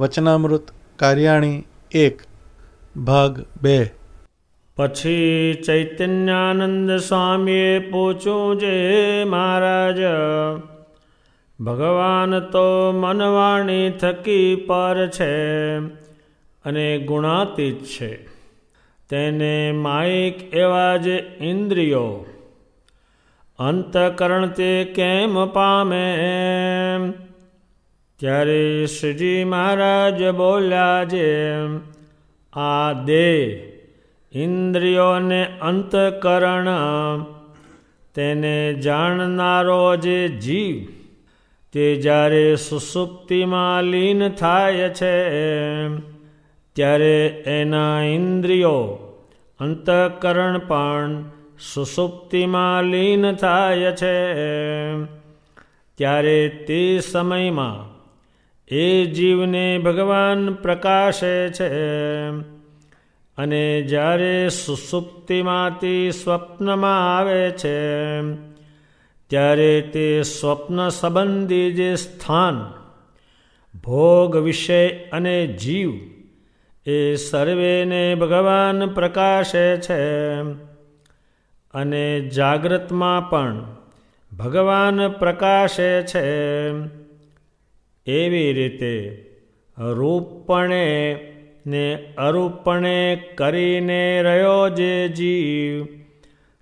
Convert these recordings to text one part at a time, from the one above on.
વચનામૃત કાર્યાણી એક ભાગ બે પછી ચૈતન્યાનંદ સ્વામીએ પૂછ્યું જે મહારાજ ભગવાન તો મનવાણી થકી પર છે અને ગુણાતીત છે તેને માઇક એવા જ ઇન્દ્રિયો અંતકરણ તે કેમ પામે એમ ત્યારે શ્રીજી મહારાજ બોલ્યા છે આ દેહ ઇન્દ્રિયોને અંતકરણ તેને જાણનારો જે જીવ તે જ્યારે સુસુપ્તિમાં લીન થાય છે ત્યારે એના ઇન્દ્રિયો અંતકરણ પણ સુસુપ્તિમાં લીન થાય છે ત્યારે તે સમયમાં એ જીવને ભગવાન પ્રકાશે છે અને જ્યારે સુસુપ્તિમાંથી સ્વપ્નમાં આવે છે ત્યારે તે સ્વપ્ન સંબંધી જે સ્થાન ભોગ વિષય અને જીવ એ સર્વેને ભગવાન પ્રકાશે છે અને જાગૃતમાં પણ ભગવાન પ્રકાશે છે એવી રીતે રૂપણે ને અરૂપણે કરીને રહ્યો જે જીવ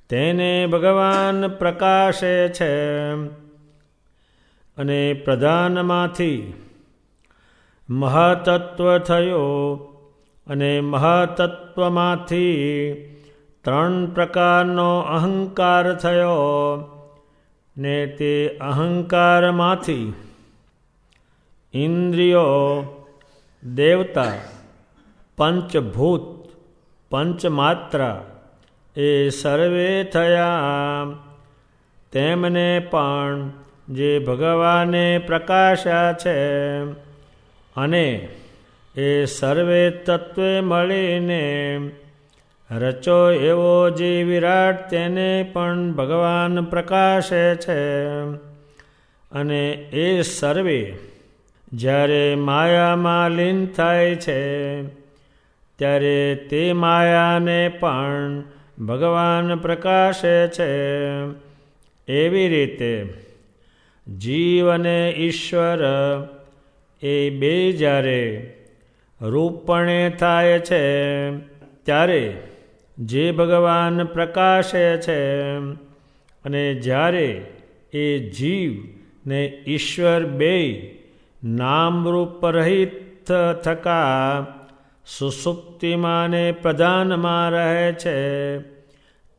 તેને ભગવાન પ્રકાશે છે અને પ્રધાનમાંથી મહાતત્વ થયો અને મહાતત્વમાંથી ત્રણ પ્રકારનો અહંકાર થયો ને તે અહંકારમાંથી ઇન્દ્રિયો દેવતા પંચભૂત પંચમાત્રા એ સર્વે થયા તેમને પણ જે ભગવાને પ્રકાશ્યા છે અને એ સર્વે તત્વે મળીને રચો એવો જે વિરાટ તેને પણ ભગવાન પ્રકાશે છે અને એ સર્વે જ્યારે માયામાં લીન થાય છે ત્યારે તે માયાને પણ ભગવાન પ્રકાશે છે એવી રીતે જીવ અને ઈશ્વર એ બે જ્યારે રૂપણે થાય છે ત્યારે જે ભગવાન પ્રકાશે છે અને જ્યારે એ જીવ ને ઈશ્વર બેય નામરૂપ રહિત થકા સુસુપ્તિમાંને પ્રધાનમાં રહે છે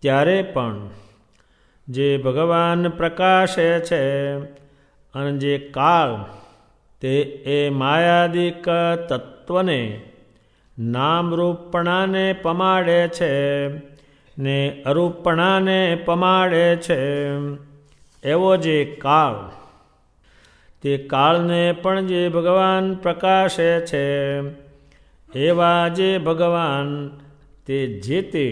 ત્યારે પણ જે ભગવાન પ્રકાશે છે અને જે કાળ તે એ માયાદિક તત્વને નામરૂપણાને પમાડે છે ને અરૂપણાને પમાડે છે એવો જે કાળ તે કાળને પણ જે ભગવાન પ્રકાશે છે એવા જે ભગવાન તે જે તે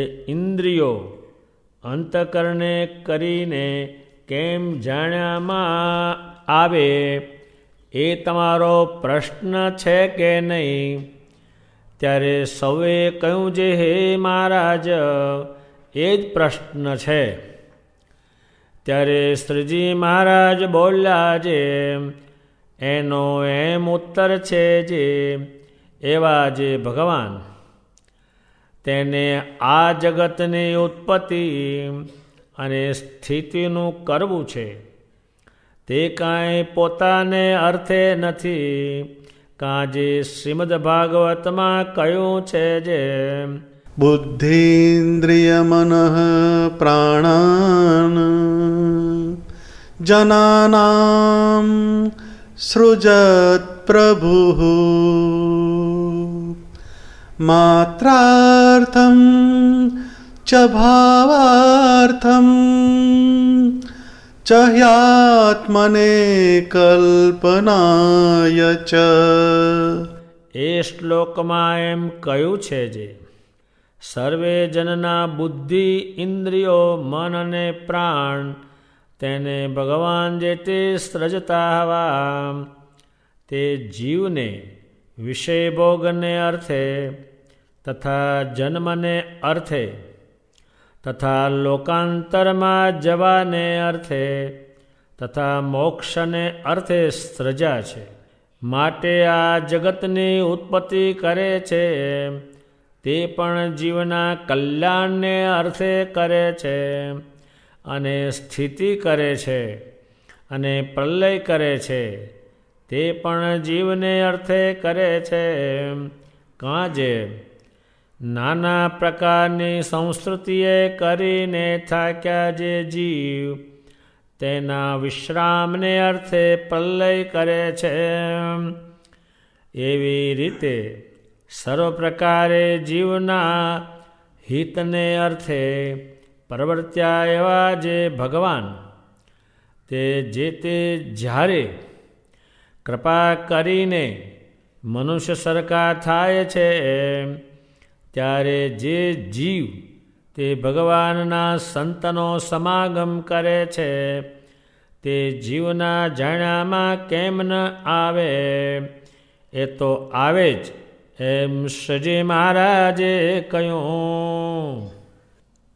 એ ઇન્દ્રિયો અંતકરણે કરીને કેમ જાણ્યામાં આવે એ તમારો પ્રશ્ન છે કે નહીં ત્યારે સૌએ કહ્યું જે હે મહારાજ એ જ પ્રશ્ન છે ત્યારે શ્રીજી મહારાજ બોલ્યા જે એનો એમ ઉત્તર છે જે એવા જે ભગવાન તેને આ જગતની ઉત્પત્તિ અને સ્થિતિનું કરવું છે તે કાંઈ પોતાને અર્થે નથી કાં જે શ્રીમદ ભાગવતમાં કહ્યું છે જેમ बुद्धेन्द्रियमनः प्राणान् जनानां सृजत्प्रभुः मात्रार्थं च भावार्थं च ह्यात्मने कल्पनाय च એ શ્લોકમાં એમ કયું છે જે સર્વે જનના બુદ્ધિ ઇન્દ્રિયો મન અને પ્રાણ તેને ભગવાન જે તે સર્જતા હવા તે જીવને વિષય ભોગને અર્થે તથા જન્મને અર્થે તથા લોકાંતરમાં જવાને અર્થે તથા મોક્ષને અર્થે સર્જા છે માટે આ જગતની ઉત્પત્તિ કરે છે તે પણ જીવના કલ્યાણને અર્થે કરે છે અને સ્થિતિ કરે છે અને પ્રલય કરે છે તે પણ જીવને અર્થે કરે છે કાજે નાના પ્રકારની સંસ્કૃતિએ કરીને થાક્યા જે જીવ તેના વિશ્રામને અર્થે પ્રલય કરે છે એવી રીતે સર્વ પ્રકારે જીવના હિતને અર્થે પ્રવર્ત્યા એવા જે ભગવાન તે જે તે જ્યારે કૃપા કરીને મનુષ્ય સરખા થાય છે ત્યારે જે જીવ તે ભગવાનના સંતનો સમાગમ કરે છે તે જીવના જાણામાં કેમ ન આવે એ તો આવે જ એમ શ્રીજી મહારાજે કહ્યું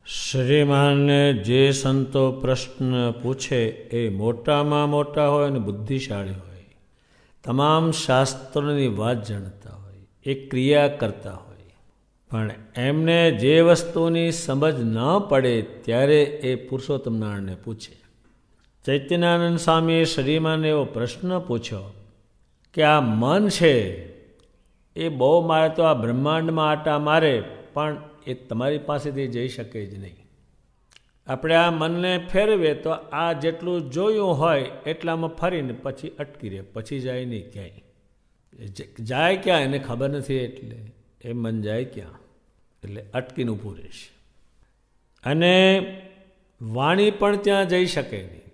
શ્રીમાન જે સંતો પ્રશ્ન પૂછે એ મોટામાં મોટા હોય અને બુદ્ધિશાળી હોય તમામ શાસ્ત્રોની વાત જાણતા હોય એ ક્રિયા કરતા હોય પણ એમને જે વસ્તુની સમજ ન પડે ત્યારે એ પુરુષોત્તમ નારાયણને પૂછે ચૈત્યાનંદ સ્વામીએ શ્રીમાને એવો પ્રશ્ન પૂછ્યો કે આ મન છે એ બહુ મારે તો આ બ્રહ્માંડમાં આટા મારે પણ એ તમારી પાસેથી જઈ શકે જ નહીં આપણે આ મનને ફેરવે તો આ જેટલું જોયું હોય એટલામાં ફરીને પછી અટકી રહે પછી જાય નહીં ક્યાંય જાય ક્યાં એને ખબર નથી એટલે એ મન જાય ક્યાં એટલે અટકીને ઊભું રહેશે અને વાણી પણ ત્યાં જઈ શકે નહીં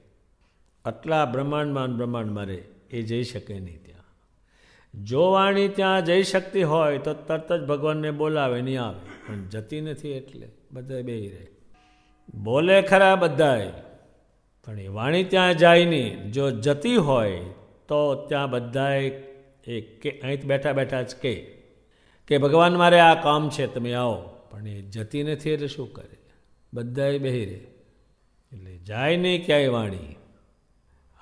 આટલા બ્રહ્માંડમાં બ્રહ્માંડમાં રહે એ જઈ શકે નહીં જો વાણી ત્યાં જઈ શકતી હોય તો તરત જ ભગવાનને બોલાવે નહીં આવે પણ જતી નથી એટલે બધા બે રહે બોલે ખરા બધાય પણ એ વાણી ત્યાં જાય નહીં જો જતી હોય તો ત્યાં બધાએ એ કે અહીં બેઠા બેઠા જ કે કે ભગવાન મારે આ કામ છે તમે આવો પણ એ જતી નથી એટલે શું કરે બધાએ બેહી રહે એટલે જાય નહીં ક્યાંય વાણી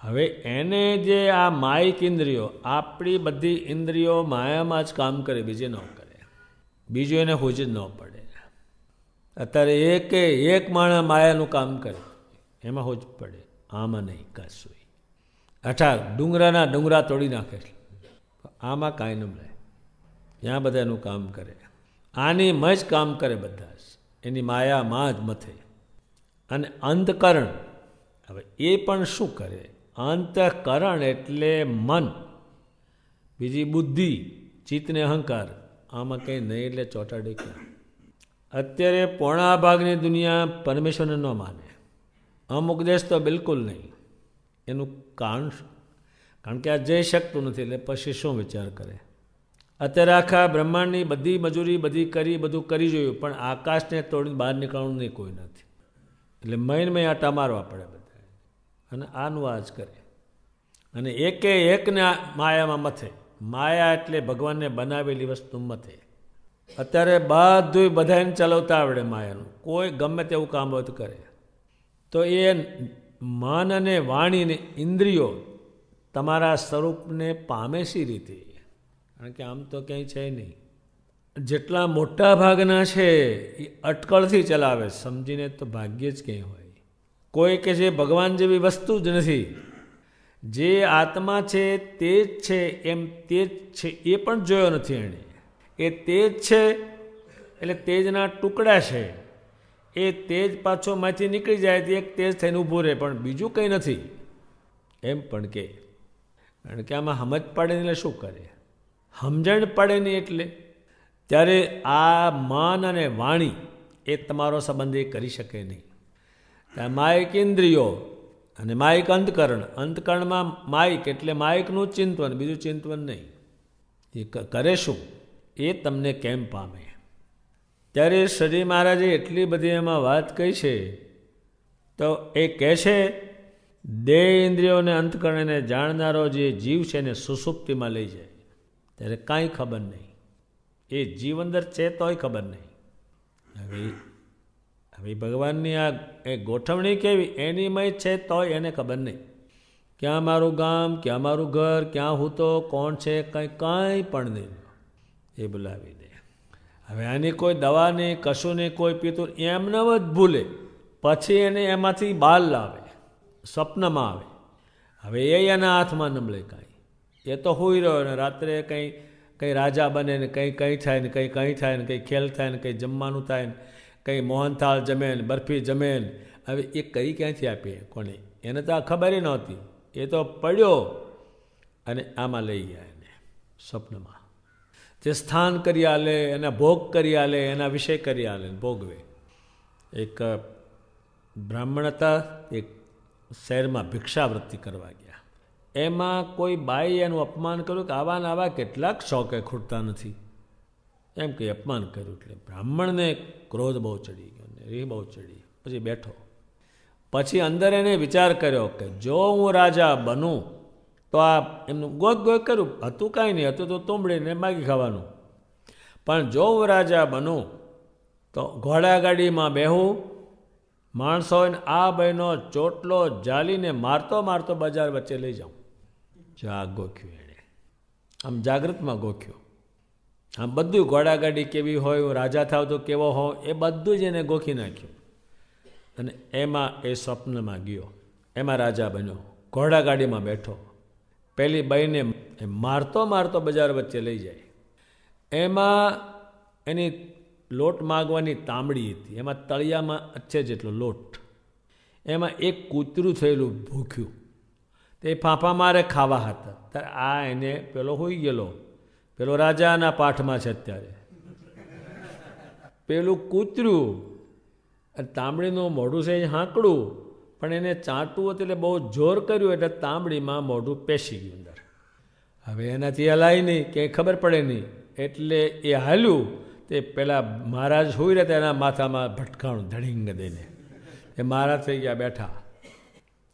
હવે એને જે આ માયિક ઇન્દ્રિયો આપણી બધી ઇન્દ્રિયો માયામાં જ કામ કરે બીજે ન કરે બીજું એને હોજ જ ન પડે અત્યારે એકે એક માણસ માયાનું કામ કરે એમાં હોજ પડે આમાં નહીં કશું અઠાર ડુંગરાના ડુંગરા તોડી નાખે આમાં કાંઈ ન મળે ત્યાં બધાનું કામ કરે આની મજ કામ કરે બધા જ એની માયામાં જ મથે અને અંધકરણ હવે એ પણ શું કરે અંતઃકરણ એટલે મન બીજી બુદ્ધિ ચિત્તને અહંકાર આમાં કંઈ નહીં એટલે ચોટાડી ક્યાં અત્યારે પોણા ભાગની દુનિયા પરમેશ્વરને ન માને અમુક દેશ તો બિલકુલ નહીં એનું કારણ કારણ કે આ જઈ શકતું નથી એટલે પછી શું વિચાર કરે અત્યારે આખા બ્રહ્માંડની બધી મજૂરી બધી કરી બધું કરી જોયું પણ આકાશને તોડીને બહાર નીકળવાનું નહીં કોઈ નથી એટલે મૈન મૈ આટા મારવા પડે અને આનું કરે અને એકે એકને માયામાં મથે માયા એટલે ભગવાનને બનાવેલી વસ્તુ મથે અત્યારે બધું બધાને ચલાવતા આવડે માયાનું કોઈ ગમે તેવું કામ હોય કરે તો એ મન અને વાણીને ઇન્દ્રિયો તમારા સ્વરૂપને પામે સી રીતે કારણ કે આમ તો ક્યાંય છે નહીં જેટલા મોટા ભાગના છે એ અટકળથી ચલાવે સમજીને તો ભાગ્યે જ ક્યાંય હોય કોઈ કે જે ભગવાન જેવી વસ્તુ જ નથી જે આત્મા છે તે જ છે એમ તે જ છે એ પણ જોયો નથી એણે એ તેજ છે એટલે તેજના ટુકડા છે એ તેજ પાછો માંથી નીકળી જાય તે એક તેજ થઈને ઊભું રહે પણ બીજું કંઈ નથી એમ પણ કે કારણ કે આમાં સમજ પાડે એટલે શું કરે સમજણ પડે નહીં એટલે ત્યારે આ માન અને વાણી એ તમારો સંબંધ એ કરી શકે નહીં માયક ઇન્દ્રિયો અને માયક અંતકરણ અંતકરણમાં માયક એટલે માયકનું ચિંતવન બીજું ચિંતવન નહીં એ કરે શું એ તમને કેમ પામે ત્યારે શ્રી મહારાજે એટલી બધી એમાં વાત કહી છે તો એ કહે છે દેહ ઇન્દ્રિયોને અંતકરણને જાણનારો જે જીવ છે એને સુસુપ્તિમાં લઈ જાય ત્યારે કાંઈ ખબર નહીં એ જીવ અંદર છે તોય ખબર નહીં હવે હવે ભગવાનની આ એ ગોઠવણી કેવી એની મય છે તો એને ખબર નહીં ક્યાં મારું ગામ ક્યાં મારું ઘર ક્યાં હું તો કોણ છે કંઈ કાંઈ પણ નહીં એ બોલાવી દે હવે આની કોઈ દવા નહીં કશું નહીં કોઈ પીતું એમને જ ભૂલે પછી એને એમાંથી બાલ લાવે સ્વપ્નમાં આવે હવે એ એના હાથમાં નમળે કાંઈ એ તો હોઈ રહ્યો ને રાત્રે કંઈ કંઈ રાજા બને ને કંઈ કંઈ થાય ને કંઈ કંઈ થાય ને કંઈ ખેલ થાય ને કંઈ જમવાનું થાય ને કંઈ મોહનથાળ જમેન બરફી જમેન હવે એ કરી ક્યાંથી આપીએ કોને એને તો આ ખબર જ નહોતી એ તો પડ્યો અને આમાં લઈ ગયા એને સ્વપ્નમાં જે સ્થાન કરી આલે એના ભોગ કરી આલે એના વિષય કરી આલે ભોગવે એક બ્રાહ્મણ હતા એક શહેરમાં ભિક્ષાવૃત્તિ કરવા ગયા એમાં કોઈ બાઈ એનું અપમાન કર્યું કે આવા ને આવા કેટલાક શોકે ખૂટતા નથી એમ કે અપમાન કર્યું એટલે બ્રાહ્મણને ક્રોધ બહુ ચડી ગયો ને રીહ બહુ ચડી પછી બેઠો પછી અંદર એને વિચાર કર્યો કે જો હું રાજા બનું તો આ એમનું ગોત ગોત કર્યું હતું કાંઈ નહીં હતું તો તોંબડીને માગી ખાવાનું પણ જો હું રાજા બનું તો ઘોડાગાડીમાં બેહું માણસો આ બહેનો ચોટલો જાલીને મારતો મારતો બજાર વચ્ચે લઈ જાઉં જા ગોખ્યું એણે આમ જાગૃતમાં ગોખ્યું આ બધું ઘોડાગાડી કેવી હોય રાજા થાવ તો કેવો હો એ બધું જ એને ગોખી નાખ્યું અને એમાં એ સ્વપ્નમાં ગયો એમાં રાજા બન્યો ઘોડાગાડીમાં બેઠો પેલી બહીને મારતો મારતો બજાર વચ્ચે લઈ જાય એમાં એની લોટ માગવાની તાંબડી હતી એમાં તળિયામાં અચ્છે જેટલો લોટ એમાં એક કૂતરું થયેલું ભૂખ્યું તે ફાંફા મારે ખાવા હતા ત્યારે આ એને પેલો હોઈ ગયેલો પેલો રાજાના પાઠમાં છે અત્યારે પેલું કૂતર્યું અને તાંબડીનું મોઢું છે એ હાંકડું પણ એને ચાંટવું હતું એટલે બહુ જોર કર્યું એટલે તાંબડીમાં મોઢું પેશી ગયું અંદર હવે એનાથી હલાય નહીં કે ખબર પડે નહીં એટલે એ હાલ્યું તે પેલા મહારાજ હોઈ રહ્યા એના માથામાં ભટકાણું ધડીંગ દઈને એ મહારાજ થઈ ગયા બેઠા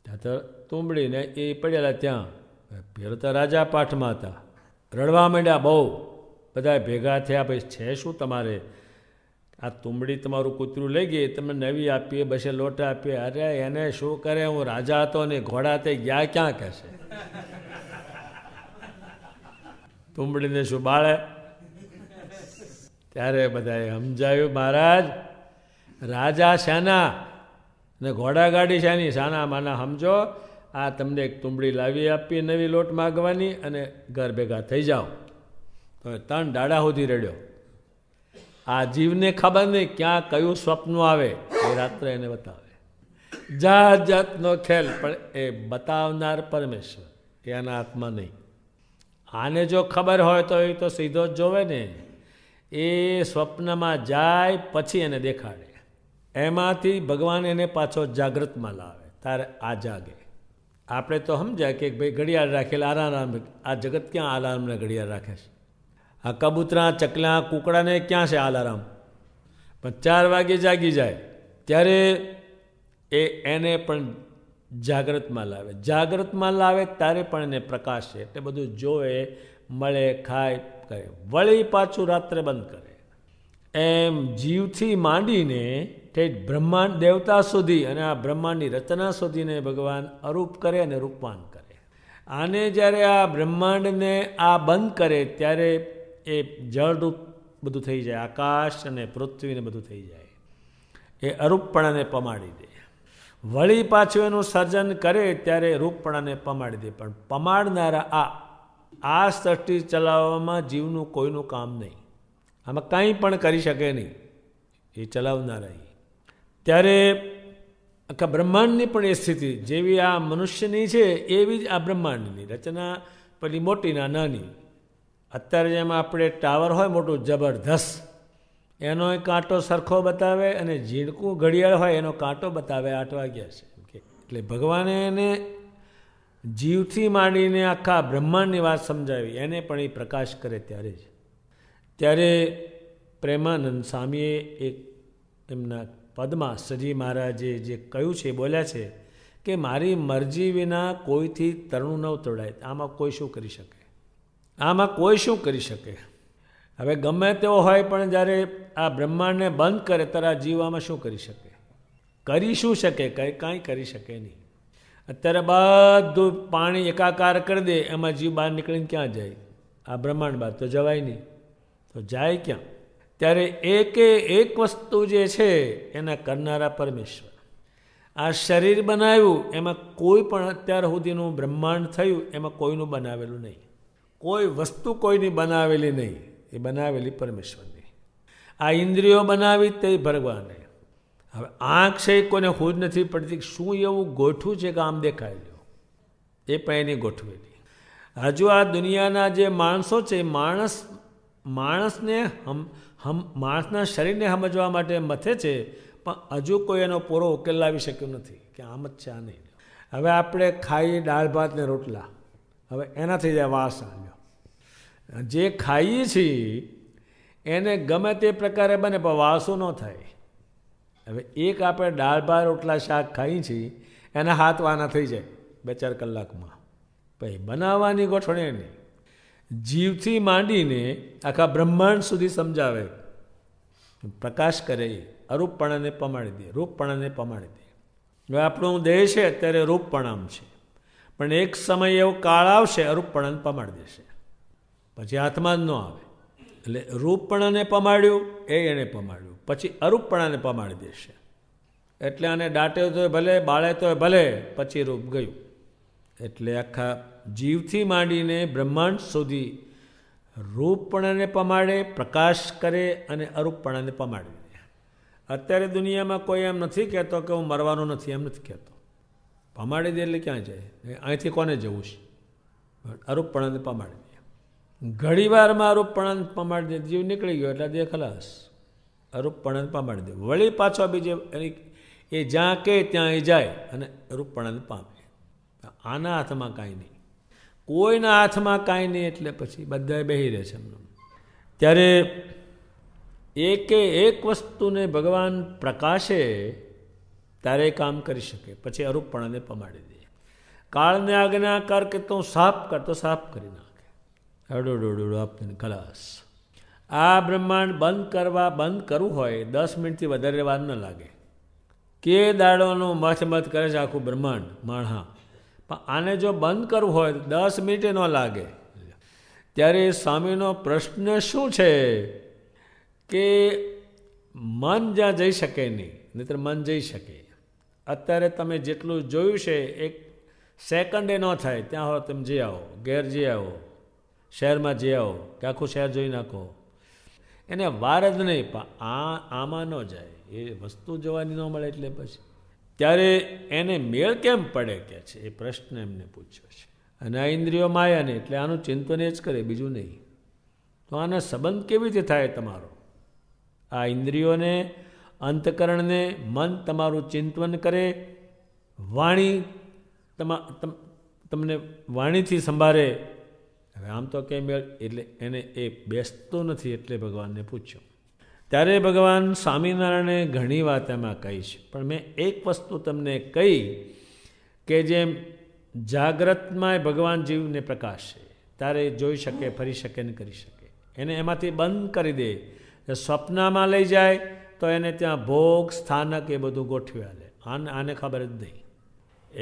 ત્યાં તો તુંબડીને એ પડેલા ત્યાં પેલો તો રાજા પાઠમાં હતા રડવા માંડ્યા બહુ બધા ભેગા થયા ભાઈ છે શું તમારે આ તુંબડી તમારું કૂતરું લઈ ગઈ તમે નવી આપીએ બસે લોટા આપીએ અરે એને શું કરે હું રાજા હતો ને ઘોડા તે ગયા ક્યાં કહેશે તુંબડીને શું બાળે ત્યારે બધાએ સમજાયું મહારાજ રાજા શાના ને ઘોડા ગાડી શાની શાના માના સમજો આ તમને એક તુંબડી લાવી આપી નવી લોટ માગવાની અને ઘર ભેગા થઈ જાઓ તો ત્રણ દાડા સુધી રેડ્યો આ જીવને ખબર નહીં ક્યાં કયું સ્વપ્ન આવે એ રાત્રે એને બતાવે જાત જાતનો ખેલ પણ એ બતાવનાર પરમેશ્વર એના હાથમાં નહીં આને જો ખબર હોય તો એ તો સીધો જ જોવે ને એ સ્વપ્નમાં જાય પછી એને દેખાડે એમાંથી ભગવાન એને પાછો જાગૃતમાં લાવે તારે આ જાગે આપણે તો સમજ્યા કે ભાઈ ઘડિયાળ રાખેલ આરામ આ જગત ક્યાં આલારામને ઘડિયાળ રાખે છે આ કબૂતરા ચકલા કૂકડાને ક્યાં છે આલારામ પણ ચાર વાગે જાગી જાય ત્યારે એ એને પણ જાગ્રતમાં લાવે જાગ્રતમાં લાવે ત્યારે પણ એને પ્રકાશ છે એટલે બધું જોવે મળે ખાય કરે વળી પાછું રાત્રે બંધ કરે એમ જીવથી માંડીને ઠેઠ બ્રહ્માંડ દેવતા સુધી અને આ બ્રહ્માંડની રચના સુધીને ભગવાન અરૂપ કરે અને રૂપવાન કરે આને જ્યારે આ બ્રહ્માંડને આ બંધ કરે ત્યારે એ જળરૂપ બધું થઈ જાય આકાશ અને પૃથ્વીને બધું થઈ જાય એ અરૂપપણાને પમાડી દે વળી પાછું એનું સર્જન કરે ત્યારે રૂપપણાને પમાડી દે પણ પમાડનારા આ આ સૃષ્ટિ ચલાવવામાં જીવનું કોઈનું કામ નહીં આમાં કાંઈ પણ કરી શકે નહીં એ ચલાવનારા ત્યારે આખા બ્રહ્માંડની પણ એ સ્થિતિ જેવી આ મનુષ્યની છે એવી જ આ બ્રહ્માંડની રચના પેલી મોટીના નાની અત્યારે જેમ આપણે ટાવર હોય મોટું જબરદસ્ત એનો કાંટો સરખો બતાવે અને ઝીણકું ઘડિયાળ હોય એનો કાંટો બતાવે આઠ વાગ્યા છે એટલે ભગવાને એને જીવથી માંડીને આખા બ્રહ્માંડની વાત સમજાવી એને પણ એ પ્રકાશ કરે ત્યારે જ ત્યારે પ્રેમાનંદ સ્વામીએ એક એમના પદમાં સજી મહારાજે જે કહ્યું છે બોલ્યા છે કે મારી મરજી વિના કોઈથી તરણું ન તોડાય આમાં કોઈ શું કરી શકે આમાં કોઈ શું કરી શકે હવે ગમે તેવો હોય પણ જ્યારે આ બ્રહ્માંડને બંધ કરે ત્યારે આ જીવવામાં શું કરી શકે કરી શું શકે કંઈ કાંઈ કરી શકે નહીં અત્યારે બધું પાણી એકાકાર કરી દે એમાં જીવ બહાર નીકળીને ક્યાં જાય આ બ્રહ્માંડ બાદ તો જવાય નહીં તો જાય ક્યાં ત્યારે એકે એક વસ્તુ જે છે એના કરનારા પરમેશ્વર આ શરીર બનાવ્યું એમાં કોઈ પણ અત્યાર સુધીનું બ્રહ્માંડ થયું એમાં કોઈનું બનાવેલું નહીં કોઈ વસ્તુ કોઈની બનાવેલી નહીં એ બનાવેલી પરમેશ્વરની આ ઇન્દ્રિયો બનાવી તે ભગવાને હવે આંખ છે કોઈને હોજ નથી પડતી શું એવું ગોઠવું છે કે આમ દેખાયેલું એ પણ એની ગોઠવેલી હજુ આ દુનિયાના જે માણસો છે એ માણસ માણસને હમ હમ માણસના શરીરને સમજવા માટે મથે છે પણ હજુ કોઈ એનો પૂરો ઉકેલ લાવી શક્યો નથી કે આમ જ છે આ નહીં હવે આપણે ખાઈએ દાળ ભાત ને રોટલા હવે એનાથી જાય વાસ આવ્યો જે ખાઈએ છીએ એને ગમે તે પ્રકારે બને પણ વાસો ન થાય હવે એક આપણે દાળ ભાત રોટલા શાક ખાઈએ છીએ એના હાથ વાના થઈ જાય બે ચાર કલાકમાં પછી બનાવવાની ગોઠવણી નહીં જીવથી માંડીને આખા બ્રહ્માંડ સુધી સમજાવે પ્રકાશ કરે એ અરૂપપણાને પમાડી દે રૂપપણાને પમાડી દે હવે આપણું દેહ છે અત્યારે રૂપપણામ છે પણ એક સમય એવો કાળ આવશે અરૂપપણાને પમાડી દેશે પછી હાથમાં જ ન આવે એટલે રૂપપણાને પમાડ્યું એ એણે પમાડ્યું પછી અરૂપપણાને પમાડી દેશે એટલે આને દાટ્યો તોય ભલે બાળે તોય ભલે પછી રૂપ ગયું એટલે આખા જીવથી માંડીને બ્રહ્માંડ સુધી રૂપપણાને પમાડે પ્રકાશ કરે અને અરૂપપણાને પમાડે અત્યારે દુનિયામાં કોઈ એમ નથી કહેતો કે હું મરવાનો નથી એમ નથી કહેતો પમાડી દે એટલે ક્યાં જાય અહીંથી કોને જવું છે અરૂપપણાને પમાડી દે ઘડીવારમાં અરૂપપણાને પમાડી દે જીવ નીકળી ગયો એટલે દે ખલાસ અરૂપપણાને પમાડી દે વળી પાછો બીજે એની એ જ્યાં કહે ત્યાં એ જાય અને રૂપપણાને પામે આના હાથમાં કાંઈ નહીં કોઈના હાથમાં કાંઈ નહીં એટલે પછી બધાએ બેહી રહે છે એમનું ત્યારે એકે એક વસ્તુને ભગવાન પ્રકાશે ત્યારે કામ કરી શકે પછી અરૂપપણાને પમાડી દે કાળને આજ્ઞા કર કે તું સાફ કર તો સાફ કરી નાખે હડોડોડોડો આપને ખલાસ આ બ્રહ્માંડ બંધ કરવા બંધ કરવું હોય દસ મિનિટથી વધારે વાર ન લાગે કે દાડોનું મથ મથ કરે છે આખું બ્રહ્માંડ માણહા પણ આને જો બંધ કરવું હોય તો દસ મિનિટે ન લાગે ત્યારે સ્વામીનો પ્રશ્ન શું છે કે મન જ્યાં જઈ શકે નહીં નહીતર મન જઈ શકે અત્યારે તમે જેટલું જોયું છે એક સેકન્ડે ન થાય ત્યાં હો તમે જઈ આવો ઘેર જઈ આવો શહેરમાં જઈ આવો કે આખું શહેર જોઈ નાખો એને વાર જ નહીં પણ આ આમાં ન જાય એ વસ્તુ જોવાની ન મળે એટલે પછી ત્યારે એને મેળ કેમ પડે કે છે એ પ્રશ્ન એમને પૂછ્યો છે અને આ ઇન્દ્રિયો માયાની એટલે આનું ચિંતન એ જ કરે બીજું નહીં તો આનો સંબંધ કેવી રીતે થાય તમારો આ ઇન્દ્રિયોને અંતકરણને મન તમારું ચિંતવન કરે વાણી તમા તમને વાણીથી સંભાળે હવે આમ તો કંઈ મેળ એટલે એને એ બેસતો નથી એટલે ભગવાનને પૂછ્યો ત્યારે ભગવાન સ્વામિનારાયણે ઘણી વાત એમાં કહી છે પણ મેં એક વસ્તુ તમને કહી કે જેમ જાગ્રતમાં ભગવાન જીવને પ્રકાશ છે જોઈ શકે ફરી શકે ને કરી શકે એને એમાંથી બંધ કરી દે સ્વપ્નમાં લઈ જાય તો એને ત્યાં ભોગ સ્થાનક એ બધું ગોઠવી આલે આને આને ખબર જ નહીં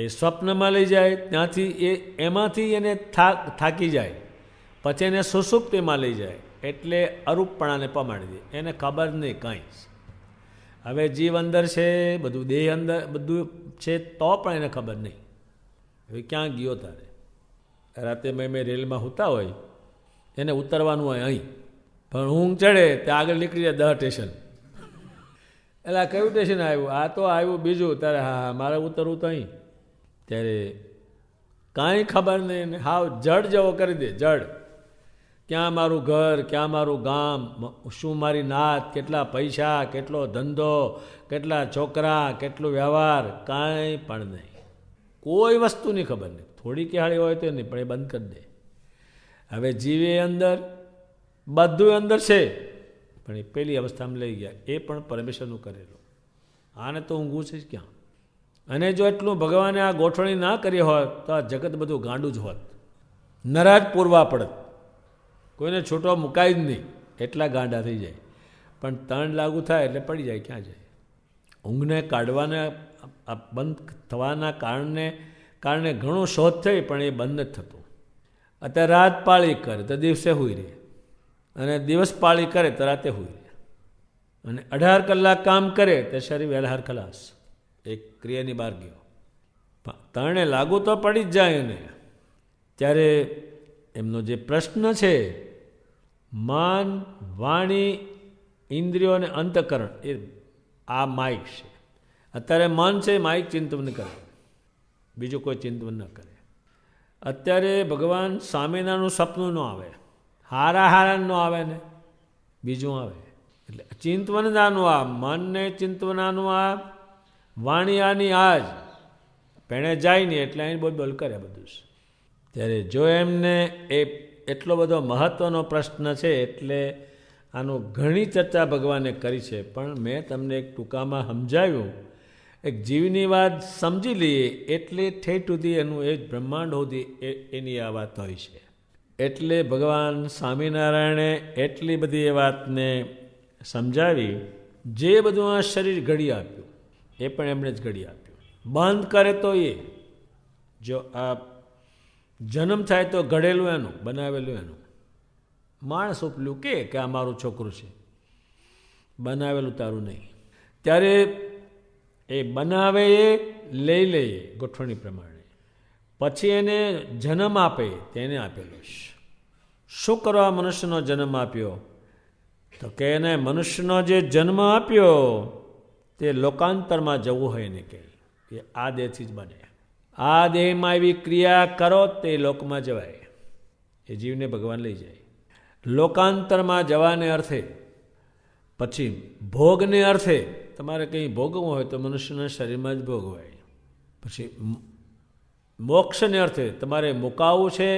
એ સ્વપ્નમાં લઈ જાય ત્યાંથી એ એમાંથી એને થાક થાકી જાય પછી એને સુસુપ્તિમાં લઈ જાય એટલે અરૂપપણાને પમાડી દે એને ખબર નહીં કંઈ હવે જીવ અંદર છે બધું દેહ અંદર બધું છે તો પણ એને ખબર નહીં હવે ક્યાં ગયો તારે રાતે મેં મેં રેલમાં હોતા હોય એને ઉતરવાનું હોય અહીં પણ ઊંઘ ચડે તે આગળ નીકળી જાય દહ સ્ટેશન એટલે આ કયું સ્ટેશન આવ્યું આ તો આવ્યું બીજું ત્યારે હા હા મારે ઉતરવું તો અહીં ત્યારે કાંઈ ખબર નહીં હાવ જડ જવો કરી દે જડ ક્યાં મારું ઘર ક્યાં મારું ગામ શું મારી નાત કેટલા પૈસા કેટલો ધંધો કેટલા છોકરા કેટલો વ્યવહાર કાંઈ પણ નહીં કોઈ વસ્તુની ખબર નહીં થોડી કહેવાળી હોય તો નહીં પણ એ બંધ કરી દે હવે જીવે અંદર બધું અંદર છે પણ એ પહેલી અવસ્થામાં લઈ ગયા એ પણ પરમેશ્વરનું કરેલું આને તો ઊંઘું છે જ ક્યાં અને જો એટલું ભગવાને આ ગોઠવણી ના કરી હોત તો આ જગત બધું ગાંડું જ હોત નરાજ પૂરવા પડત કોઈને છૂટો મુકાય જ નહીં એટલા ગાંડા થઈ જાય પણ તાણ લાગુ થાય એટલે પડી જાય ક્યાં જાય ઊંઘને કાઢવાને બંધ થવાના કારણને કારણે ઘણો શોધ થઈ પણ એ બંધ જ થતો અત્યારે રાત પાળી કરે તો દિવસે હોઈ રહે અને દિવસ પાળી કરે તો રાતે હોઈ રહે અને અઢાર કલાક કામ કરે તો શરીર વહેલાહાર ખલાસ એક ક્રિયાની બહાર ગયો તણે લાગુ તો પડી જ જાય એને ત્યારે એમનો જે પ્રશ્ન છે મન વાણી ઇન્દ્રિયો અને અંતકરણ એ આ માઇક છે અત્યારે મન છે માઇક ચિંતન કરે બીજું કોઈ ચિંતવન ન કરે અત્યારે ભગવાન સ્વામિનારાયણનું સપનું ન આવે હારા હારાનું આવે ને બીજું આવે એટલે ચિંતવનદાનું આ મનને ચિંતવનાનું આ વાણી આની આજ પેણે જાય નહીં એટલે અહીં બોલ બોલ કરે બધું ત્યારે જો એમને એ એટલો બધો મહત્ત્વનો પ્રશ્ન છે એટલે આનું ઘણી ચર્ચા ભગવાને કરી છે પણ મેં તમને એક ટૂંકામાં સમજાવ્યું એક જીવની વાત સમજી લઈએ એટલે ઠેઠ સુધી એનું એ જ બ્રહ્માંડ સુધી એની આ વાત હોય છે એટલે ભગવાન સ્વામિનારાયણે એટલી બધી એ વાતને સમજાવી જે બધું આ શરીર ઘડી આપ્યું એ પણ એમણે જ ઘડી આપ્યું બંધ કરે તો એ જો આ જન્મ થાય તો ઘડેલું એનું બનાવેલું એનું માણસ ઉપલું કે કે આ મારું છોકરું છે બનાવેલું તારું નહીં ત્યારે એ બનાવે એ લઈ લઈએ ગોઠવણી પ્રમાણે પછી એને જન્મ આપે તેને આપેલો છે શું કરવા મનુષ્યનો જન્મ આપ્યો તો કે એને મનુષ્યનો જે જન્મ આપ્યો તે લોકાંતરમાં જવું હોય ને કે એ આ દેહથી જ બને આ દેહમાં એવી ક્રિયા કરો તે લોકમાં જવાય એ જીવને ભગવાન લઈ જાય લોકાંતરમાં જવાને અર્થે પછી ભોગને અર્થે તમારે કંઈ ભોગવું હોય તો મનુષ્યના શરીરમાં જ ભોગવાય પછી મોક્ષને અર્થે તમારે મુકાવવું છે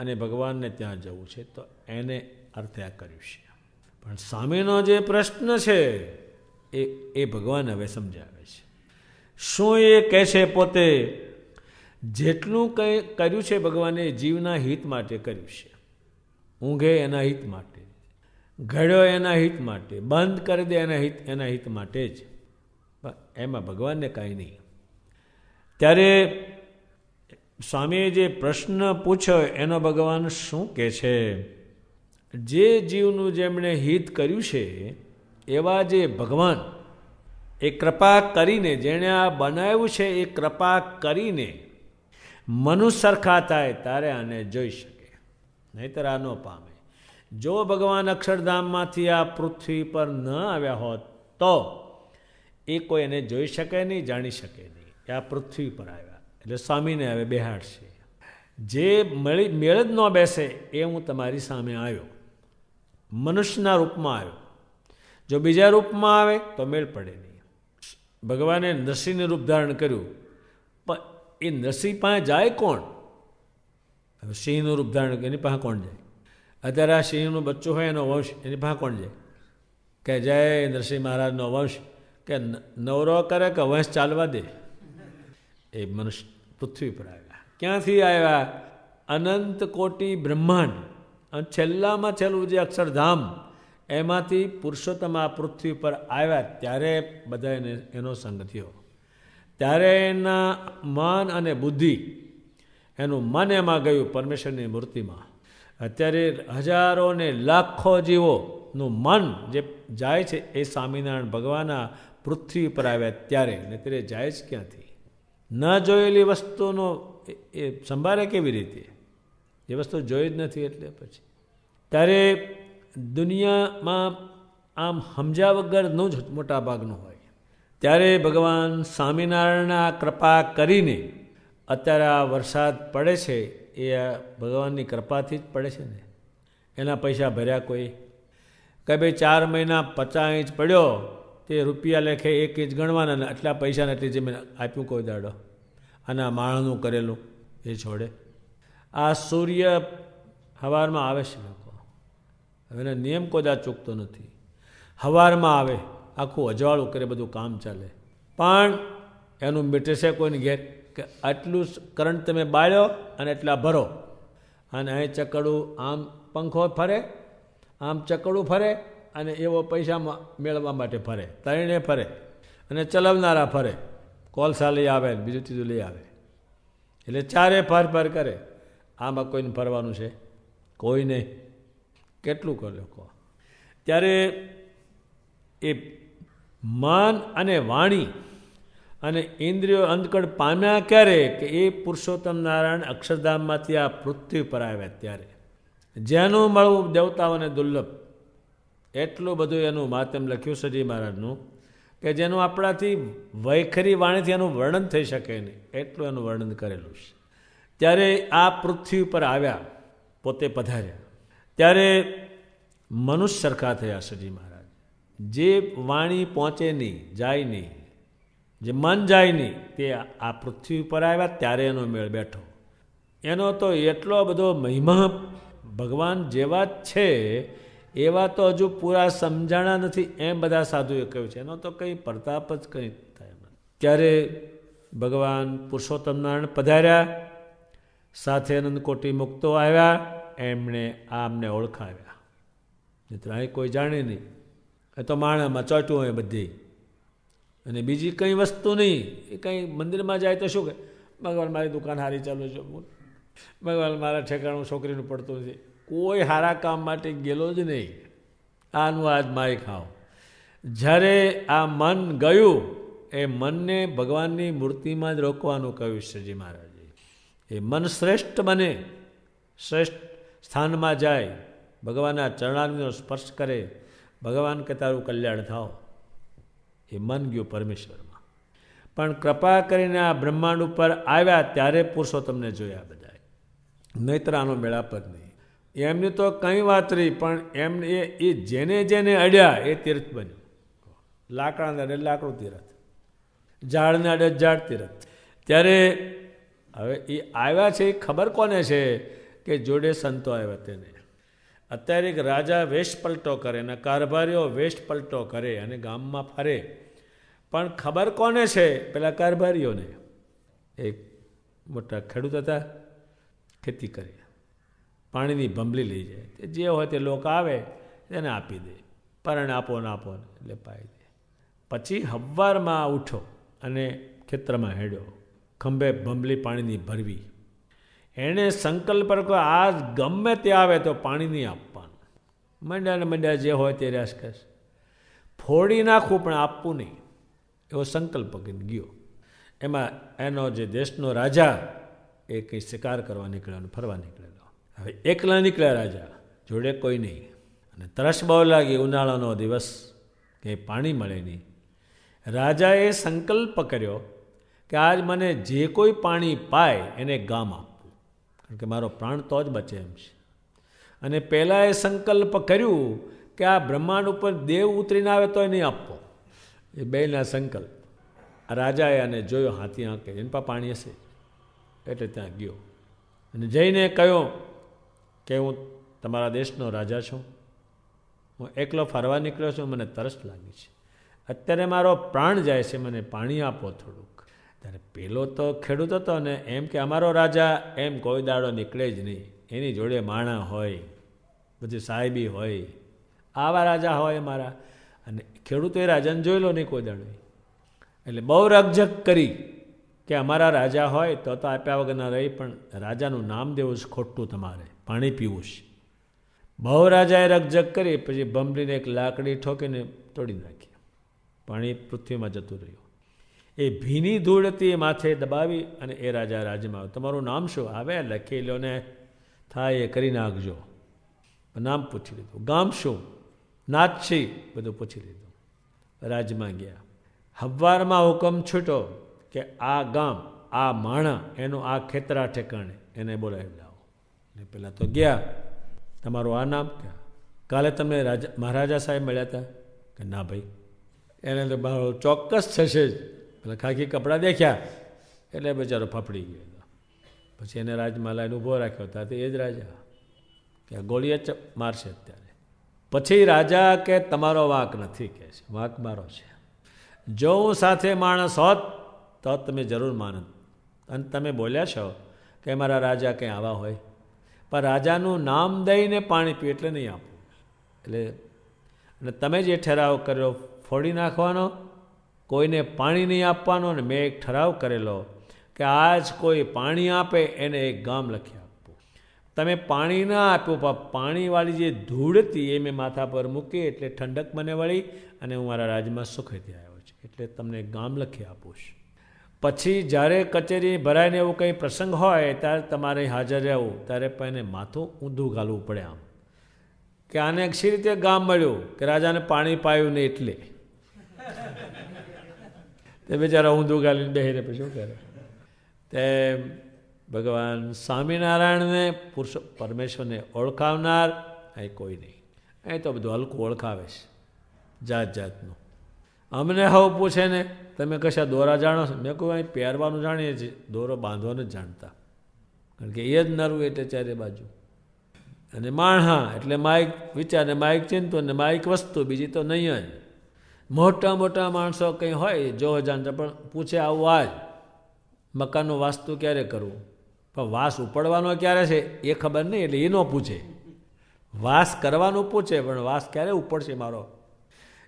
અને ભગવાનને ત્યાં જવું છે તો એને અર્થે આ કર્યું છે પણ સામેનો જે પ્રશ્ન છે એ એ ભગવાન હવે સમજાવે છે શું એ કહે છે પોતે જેટલું કંઈ કર્યું છે ભગવાને જીવના હિત માટે કર્યું છે ઊંઘે એના હિત માટે ઘડ્યો એના હિત માટે બંધ કરી દે એના હિત એના હિત માટે જ એમાં ભગવાનને કાંઈ નહીં ત્યારે સ્વામીએ જે પ્રશ્ન પૂછ્યો એનો ભગવાન શું કહે છે જે જીવનું જેમણે હિત કર્યું છે એવા જે ભગવાન એ કૃપા કરીને જેણે આ બનાવ્યું છે એ કૃપા કરીને મનુ સરખા થાય તારે આને જોઈ શકે નહીતર આ ન પામે જો ભગવાન અક્ષરધામમાંથી આ પૃથ્વી પર ન આવ્યા હોત તો એ કોઈ એને જોઈ શકે નહીં જાણી શકે નહીં આ પૃથ્વી પર આવ્યા એટલે સ્વામીને હવે બેહાડશે જે મળી મેળ જ ન બેસે એ હું તમારી સામે આવ્યો મનુષ્યના રૂપમાં આવ્યો જો બીજા રૂપમાં આવે તો મેળ પડે નહીં ભગવાને નરસિંહનું રૂપ ધારણ કર્યું એ નરસિંહ પાસે જાય કોણ હવે સિંહનું રૂપ ધારણ એની પાસે કોણ જાય અત્યારે આ સિંહનું બચ્ચું હોય એનો વંશ એની પાસે કોણ જાય કે જય નરસિંહ મહારાજનો વંશ કે નવરો કરે કે વંશ ચાલવા દે એ મનુષ્ય પૃથ્વી પર આવ્યા ક્યાંથી આવ્યા અનંત કોટી બ્રહ્માંડ અને છેલ્લામાં છેલ્લું જે અક્ષરધામ એમાંથી પુરુષોત્તમ આ પૃથ્વી પર આવ્યા ત્યારે બધા એને એનો સંગ થયો ત્યારે એના માન અને બુદ્ધિ એનું મન એમાં ગયું પરમેશ્વરની મૂર્તિમાં અત્યારે હજારો ને લાખો જીવોનું મન જે જાય છે એ સ્વામિનારાયણ ભગવાનના પૃથ્વી પર આવ્યા ત્યારે ને ત્યારે જાય જ ક્યાંથી ન જોયેલી વસ્તુનો એ સંભાળે કેવી રીતે એ વસ્તુ જોઈ જ નથી એટલે પછી ત્યારે દુનિયામાં આમ સમજ્યા વગરનું જ મોટાભાગનું હોય ત્યારે ભગવાન સ્વામિનારાયણના કૃપા કરીને અત્યારે આ વરસાદ પડે છે એ ભગવાનની કૃપાથી જ પડે છે ને એના પૈસા ભર્યા કોઈ કે ભાઈ ચાર મહિના પચાસ ઇંચ પડ્યો તે રૂપિયા લેખે એક ઇંચ ગણવાના ને આટલા પૈસાને એટલી મેં આપ્યું કોઈ દાડો અને આ માણનું કરેલું એ છોડે આ સૂર્ય હવારમાં આવે છે લોકો હવે નિયમ કોદા ચૂકતો નથી હવારમાં આવે આખું અજવાળું કરે બધું કામ ચાલે પણ એનું મીટર કોઈને ઘેર કે આટલું કરંટ તમે બાળ્યો અને એટલા ભરો અને અહીં ચકડું આમ પંખો ફરે આમ ચકડું ફરે અને એવો પૈસા મેળવવા માટે ફરે ત્રણે ફરે અને ચલાવનારા ફરે કોલસા લઈ આવે બીજું ત્રીજું લઈ આવે એટલે ચારે ફર ફર કરે આમાં કોઈને ફરવાનું છે કોઈ નહીં કેટલું કર્યો કહો ત્યારે એ મન અને વાણી અને ઇન્દ્રિયો અંધકડ પામ્યા ક્યારે કે એ પુરુષોત્તમ નારાયણ અક્ષરધામમાંથી આ પૃથ્વી પર આવ્યા ત્યારે જેનું મળવું દેવતાઓને દુર્લભ એટલું બધું એનું માતમ લખ્યું સજી મહારાજનું કે જેનું આપણાથી વૈખરી વાણીથી એનું વર્ણન થઈ શકે નહીં એટલું એનું વર્ણન કરેલું છે ત્યારે આ પૃથ્વી પર આવ્યા પોતે પધાર્યા ત્યારે મનુષ્ય સરખા થયા સજી મહારાજ જે વાણી પહોંચે નહીં જાય નહીં જે મન જાય નહીં તે આ પૃથ્વી ઉપર આવ્યા ત્યારે એનો મેળ બેઠો એનો તો એટલો બધો મહિમા ભગવાન જેવા જ છે એવા તો હજુ પૂરા સમજાણા નથી એમ બધા સાધુએ કહ્યું છે એનો તો કંઈ પ્રતાપ જ કંઈ થાય ત્યારે ભગવાન પુરુષોત્તમ નારાયણ પધાર્યા સાથે અનંત કોટી મુક્તો આવ્યા એમણે આમને ઓળખાવ્યા મિત્રો અહીં કોઈ જાણે નહીં એ તો માણામાં ચટું હોય બધી અને બીજી કંઈ વસ્તુ નહીં એ કંઈ મંદિરમાં જાય તો શું કહે ભગવાન મારી દુકાન હારી ચાલુ છે ભગવાન મારા ઠેકાણું છોકરીનું પડતું નથી કોઈ સારા કામ માટે ગયેલો જ નહીં આનું આજ મારી ખાઉં જ્યારે આ મન ગયું એ મનને ભગવાનની મૂર્તિમાં જ રોકવાનું કહ્યું શ્રીજી મહારાજે એ મન શ્રેષ્ઠ બને શ્રેષ્ઠ સ્થાનમાં જાય ભગવાનના ચરણારનો સ્પર્શ કરે ભગવાન કે તારું કલ્યાણ થાવ એ મન ગયું પરમેશ્વરમાં પણ કૃપા કરીને આ બ્રહ્માંડ ઉપર આવ્યા ત્યારે પુરુષો તમને જોયા બધાએ નહીતર આનો મેળાપ જ નહીં એમની તો કંઈ વાત રહી પણ એમને એ જેને જેને અડ્યા એ તીર્થ બન્યું લાકડાને અડે લાકડું તીરથ ઝાડને અડે ઝાડ તીરથ ત્યારે હવે એ આવ્યા છે એ ખબર કોને છે કે જોડે સંતો આવ્યા તેને અત્યારે એક રાજા વેશ પલટો કરે અને કારભારીઓ વેશ પલટો કરે અને ગામમાં ફરે પણ ખબર કોને છે પેલા કારભારીઓને એક મોટા ખેડૂત હતા ખેતી કરી પાણીની ભંભલી લઈ જાય તે જે હોય તે લોકો આવે એને આપી દે પરણ આપો ને આપો ને એટલે પાઈ દે પછી હવારમાં ઉઠો અને ખેતરમાં હેડ્યો ખંભે ભંભલી પાણીની ભરવી એણે સંકલ્પ કર્યો આ ગમે તે આવે તો પાણી નહીં આપવાનું મંડ્યા ને મંડ્યા જે હોય તે રાસ કરશે ફોડી નાખવું પણ આપવું નહીં એવો સંકલ્પ કરીને ગયો એમાં એનો જે દેશનો રાજા એ કંઈ શિકાર કરવા નીકળ્યો ફરવા નીકળેલો હવે એકલા નીકળ્યા રાજા જોડે કોઈ નહીં અને તરસ બહુ લાગી ઉનાળાનો દિવસ કે પાણી મળે નહીં રાજાએ સંકલ્પ કર્યો કે આજ મને જે કોઈ પાણી પાય એને ગામ આપ કારણ કે મારો પ્રાણ તો જ બચે એમ છે અને પહેલાં એ સંકલ્પ કર્યું કે આ બ્રહ્માંડ ઉપર દેવ ઉતરીને આવે તો એ નહીં આપવો એ બેના સંકલ્પ રાજાએ અને જોયો હાથી આંકે એની પા પાણી હશે એટલે ત્યાં ગયો અને જઈને કહ્યું કે હું તમારા દેશનો રાજા છું હું એકલો ફરવા નીકળ્યો છું મને તરસ લાગી છે અત્યારે મારો પ્રાણ જાય છે મને પાણી આપો થોડું ત્યારે પેલો તો ખેડૂત હતો ને એમ કે અમારો રાજા એમ કોઈ દાડો નીકળે જ નહીં એની જોડે માણા હોય પછી સાહેબી હોય આવા રાજા હોય અમારા અને ખેડૂતોએ રાજાને જોઈ નહીં કોઈ દાડો એટલે બહુ રગઝગ કરી કે અમારા રાજા હોય તો તો આપ્યા વગરના રહી પણ રાજાનું નામ દેવું છે ખોટું તમારે પાણી પીવું છે બહુ રાજાએ રગઝગ કરી પછી ભમરીને એક લાકડી ઠોકીને તોડી નાખી પાણી પૃથ્વીમાં જતું રહ્યું એ ભીની ધૂળ હતી એ માથે દબાવી અને એ રાજા રાજમાં આવ્યો તમારું નામ શું આવે લખી લો ને થાય એ કરી નાખજો નામ પૂછી લીધું ગામ શું નાચી બધું પૂછી લીધું રાજમાં ગયા હવારમાં હુકમ છૂટો કે આ ગામ આ માણા એનું આ ખેતરા ઠેકાણે એને બોલાવી લાવો ને પહેલાં તો ગયા તમારું આ નામ ક્યાં કાલે તમે રાજા મહારાજા સાહેબ મળ્યા હતા કે ના ભાઈ એને તો ચોક્કસ થશે જ એટલે ખાખી કપડાં દેખ્યા એટલે બિચારો ફફડી ગયો પછી એને રાજમાં લાઈને ઊભો રાખ્યો હતા એ જ રાજા કે ગોળીએ જ મારશે અત્યારે પછી રાજા કે તમારો વાંક નથી કહે છે વાંક મારો છે જો હું સાથે માણસ હોત તો તમે જરૂર માનત અને તમે બોલ્યા છો કે મારા રાજા કંઈ આવા હોય પણ રાજાનું નામ દઈને પાણી પીવું એટલે નહીં આપવું એટલે અને તમે જે ઠેરાવ કર્યો ફોડી નાખવાનો કોઈને પાણી નહીં આપવાનું અને મેં એક ઠરાવ કરેલો કે આજ કોઈ પાણી આપે એને એક ગામ લખી આપવું તમે પાણી ના આપ્યું પણ પાણીવાળી જે ધૂળ હતી એ મેં માથા પર મૂકી એટલે ઠંડક મને વળી અને હું મારા રાજમાં સુખેથી આવ્યો છું એટલે તમને ગામ લખી આપું છું પછી જ્યારે કચેરી ભરાઈને એવું કંઈ પ્રસંગ હોય ત્યારે તમારે હાજર રહેવું ત્યારે પણ એને માથું ઊંધું ગાલવું પડે આમ કે આને સી રીતે ગામ મળ્યું કે રાજાને પાણી પાયું નહીં એટલે તે બિચારા ઊંધું ગાલીને બેસીને પછી શું કરે તે ભગવાન સ્વામિનારાયણને પુરુષ પરમેશ્વરને ઓળખાવનાર અહીં કોઈ નહીં અહીં તો બધું હલકું ઓળખાવે છે જાત જાતનું અમને હવે પૂછે ને તમે કશા દોરા જાણો છો મેં કહું અહીં પહેરવાનું જાણીએ છીએ દોરો બાંધવાનું જ જાણતા કારણ કે એ જ નરવું એટલે ચારે બાજુ અને માણહા એટલે માઇક વિચાર ને માઇક ચિંતો ને માઇક વસ્તુ બીજી તો નહીં જ મોટા મોટા માણસો કંઈ હોય જો જાણતા પણ પૂછે આવું આજ મકાનનું વાસ્તુ ક્યારે કરવું પણ વાસ ઉપડવાનો ક્યારે છે એ ખબર નહીં એટલે એ ન પૂછે વાસ કરવાનું પૂછે પણ વાસ ક્યારે ઉપડશે મારો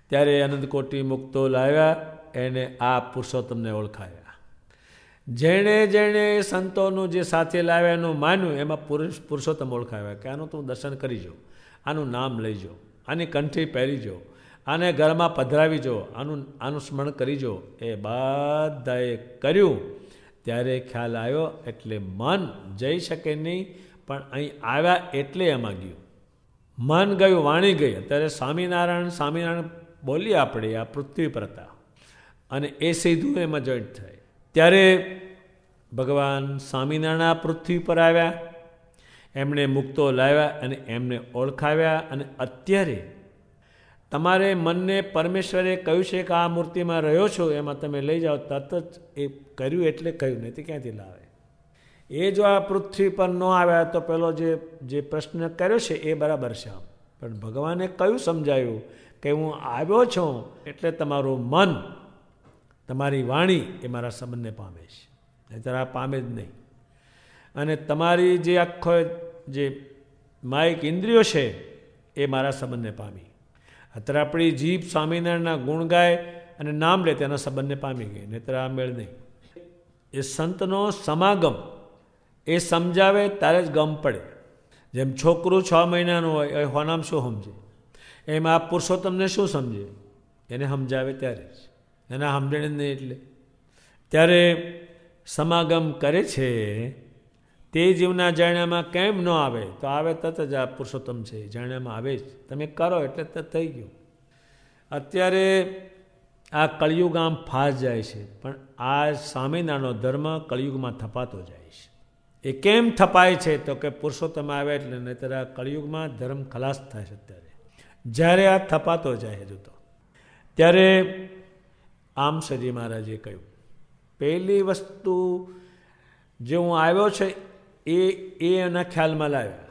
ત્યારે અનંતકોટી મુક્તો લાવ્યા એને આ પુરુષોત્તમને ઓળખાયા જેણે જેણે સંતોનું જે સાથે લાવ્યા એનું માન્યું એમાં પુરુષ પુરુષોત્તમ ઓળખાવ્યા કે આનું તું દર્શન કરી કરીજો આનું નામ લઈ લઈજો આની કંઠી પહેરી પહેરીજો આને ઘરમાં પધરાવી જો આનું આનું સ્મરણ કરી જો એ બધાએ કર્યું ત્યારે ખ્યાલ આવ્યો એટલે મન જઈ શકે નહીં પણ અહીં આવ્યા એટલે એમાં ગયું મન ગયું વાણી ગઈ ત્યારે સ્વામિનારાયણ સ્વામિનારાયણ બોલીએ આપણે આ પૃથ્વી પ્રતા અને એ સીધું એમાં જોઈન્ટ થાય ત્યારે ભગવાન સ્વામિનારાયણ પૃથ્વી પર આવ્યા એમણે મુક્તો લાવ્યા અને એમને ઓળખાવ્યા અને અત્યારે તમારે મનને પરમેશ્વરે કહ્યું છે કે આ મૂર્તિમાં રહ્યો છો એમાં તમે લઈ જાઓ તરત જ એ કર્યું એટલે કહ્યું નહીં ક્યાંથી લાવે એ જો આ પૃથ્વી પર ન આવ્યા તો પેલો જે જે પ્રશ્ન કર્યો છે એ બરાબર છે આમ પણ ભગવાને કયું સમજાયું કે હું આવ્યો છું એટલે તમારું મન તમારી વાણી એ મારા સંબંધને પામે છે નહીતર આ પામે જ નહીં અને તમારી જે આખો જે માયક ઇન્દ્રિયો છે એ મારા સંબંધને પામી અત્યારે આપણી જીભ સ્વામિનારાયણના ગુણ ગાય અને નામ લે તેના સંબંધને પામી ગઈ નહીતર આ મેળ નહીં એ સંતનો સમાગમ એ સમજાવે તારે જ ગમ પડે જેમ છોકરું છ મહિનાનું હોય એ હોનામ શું સમજે એમ આ પુરુષોત્તમને શું સમજે એને સમજાવે ત્યારે જ એના સમજણ નહીં એટલે ત્યારે સમાગમ કરે છે તે જીવના જાણ્યામાં કેમ ન આવે તો આવે તત જ આ પુરુષોત્તમ છે જાણ્યામાં આવે જ તમે કરો એટલે તત થઈ ગયું અત્યારે આ કળિયુગ આમ ફાસ જાય છે પણ આ સામેનાનો ધર્મ કળિયુગમાં થપાતો જાય છે એ કેમ થપાય છે તો કે પુરુષોત્તમ આવે એટલે નહીતર આ કળિયુગમાં ધર્મ ખલાસ થાય છે અત્યારે જ્યારે આ થપાતો જાય હજુ તો ત્યારે આમ સજી મહારાજે કહ્યું પહેલી વસ્તુ જે હું આવ્યો છે એ એ એના ખ્યાલમાં લાવ્યા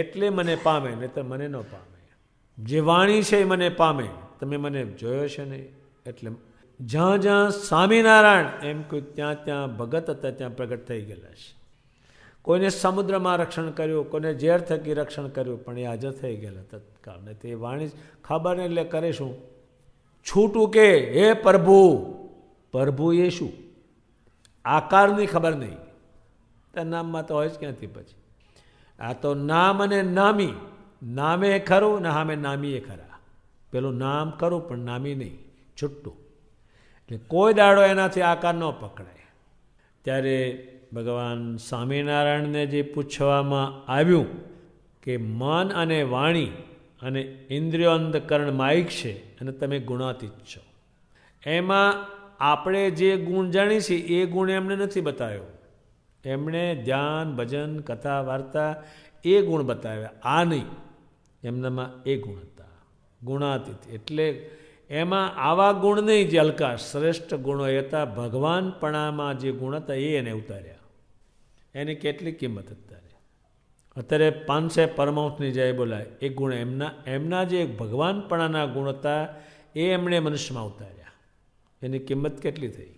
એટલે મને પામે નહીં તો મને ન પામે જે વાણી છે એ મને પામે તમે મને જોયો છે ને એટલે જ્યાં જ્યાં સ્વામિનારાયણ એમ કહ્યું ત્યાં ત્યાં ભગત હતા ત્યાં પ્રગટ થઈ ગયેલા છે કોઈને સમુદ્રમાં રક્ષણ કર્યું કોઈને ઝેર થકી રક્ષણ કર્યું પણ એ હાજર થઈ ગયેલા તત્કાળ ને તે વાણી ખબર એટલે કરે શું છૂટું કે હે પ્રભુ પ્રભુ એ શું આકારની ખબર નહીં તો નામમાં તો હોય જ ક્યાંથી પછી આ તો નામ અને નામી નામે ખરું ને સામે નામીએ ખરા પેલું નામ ખરું પણ નામી નહીં છૂટું એટલે કોઈ દાડો એનાથી આકાર ન પકડાય ત્યારે ભગવાન સ્વામિનારાયણને જે પૂછવામાં આવ્યું કે મન અને વાણી અને ઇન્દ્રિયો અંધકરણ માઇક છે અને તમે ગુણાતીત છો એમાં આપણે જે ગુણ જાણીએ છીએ એ ગુણ એમને નથી બતાવ્યો એમણે ધ્યાન ભજન કથા વાર્તા એ ગુણ બતાવ્યા આ નહીં એમનામાં એ ગુણ હતા ગુણાતીત એટલે એમાં આવા ગુણ નહીં જે હલકા શ્રેષ્ઠ ગુણો હતા ભગવાનપણામાં જે ગુણ હતા એ એને ઉતાર્યા એની કેટલી કિંમત અત્યારે અત્યારે પાંચસે પરમહંસની જાય બોલાય એ ગુણ એમના એમના જે ભગવાનપણાના ગુણ હતા એ એમણે મનુષ્યમાં ઉતાર્યા એની કિંમત કેટલી થઈ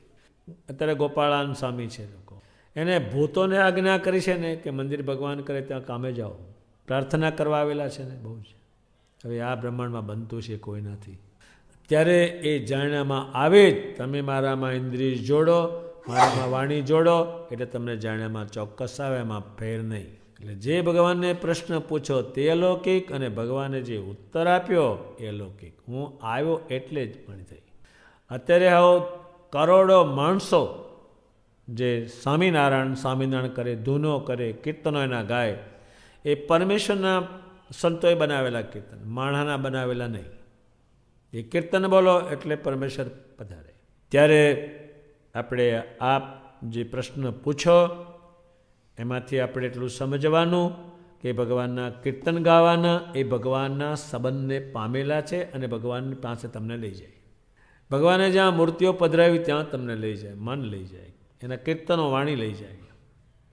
અત્યારે ગોપાળાન સ્વામી છે લોકો એને ભૂતોને આજ્ઞા કરી છે ને કે મંદિર ભગવાન કરે ત્યાં કામે જાઓ પ્રાર્થના કરવા આવેલા છે ને બહુ જ હવે આ બ્રહ્માંડમાં બનતું છે કોઈ નથી ત્યારે એ જાણ્યામાં આવે જ તમે મારામાં ઇન્દ્રિય જોડો મારામાં વાણી જોડો એટલે તમને જાણ્યામાં ચોક્કસ આવે એમાં ફેર નહીં એટલે જે ભગવાનને પ્રશ્ન પૂછો તે અલૌકિક અને ભગવાને જે ઉત્તર આપ્યો એ અલૌકિક હું આવ્યો એટલે જ પણ થઈ અત્યારે આવો કરોડો માણસો જે સ્વામિનારાયણ સ્વામિનારાયણ કરે ધૂનો કરે કીર્તનો એના ગાય એ પરમેશ્વરના સંતોએ બનાવેલા કીર્તન માણાના બનાવેલા નહીં એ કીર્તન બોલો એટલે પરમેશ્વર પધારે ત્યારે આપણે આપ જે પ્રશ્ન પૂછો એમાંથી આપણે એટલું સમજવાનું કે ભગવાનના કીર્તન ગાવાના એ ભગવાનના સંબંધને પામેલા છે અને ભગવાનની પાસે તમને લઈ જાય ભગવાને જ્યાં મૂર્તિઓ પધરાવી ત્યાં તમને લઈ જાય મન લઈ જાય એના કીર્તનો વાણી લઈ જાય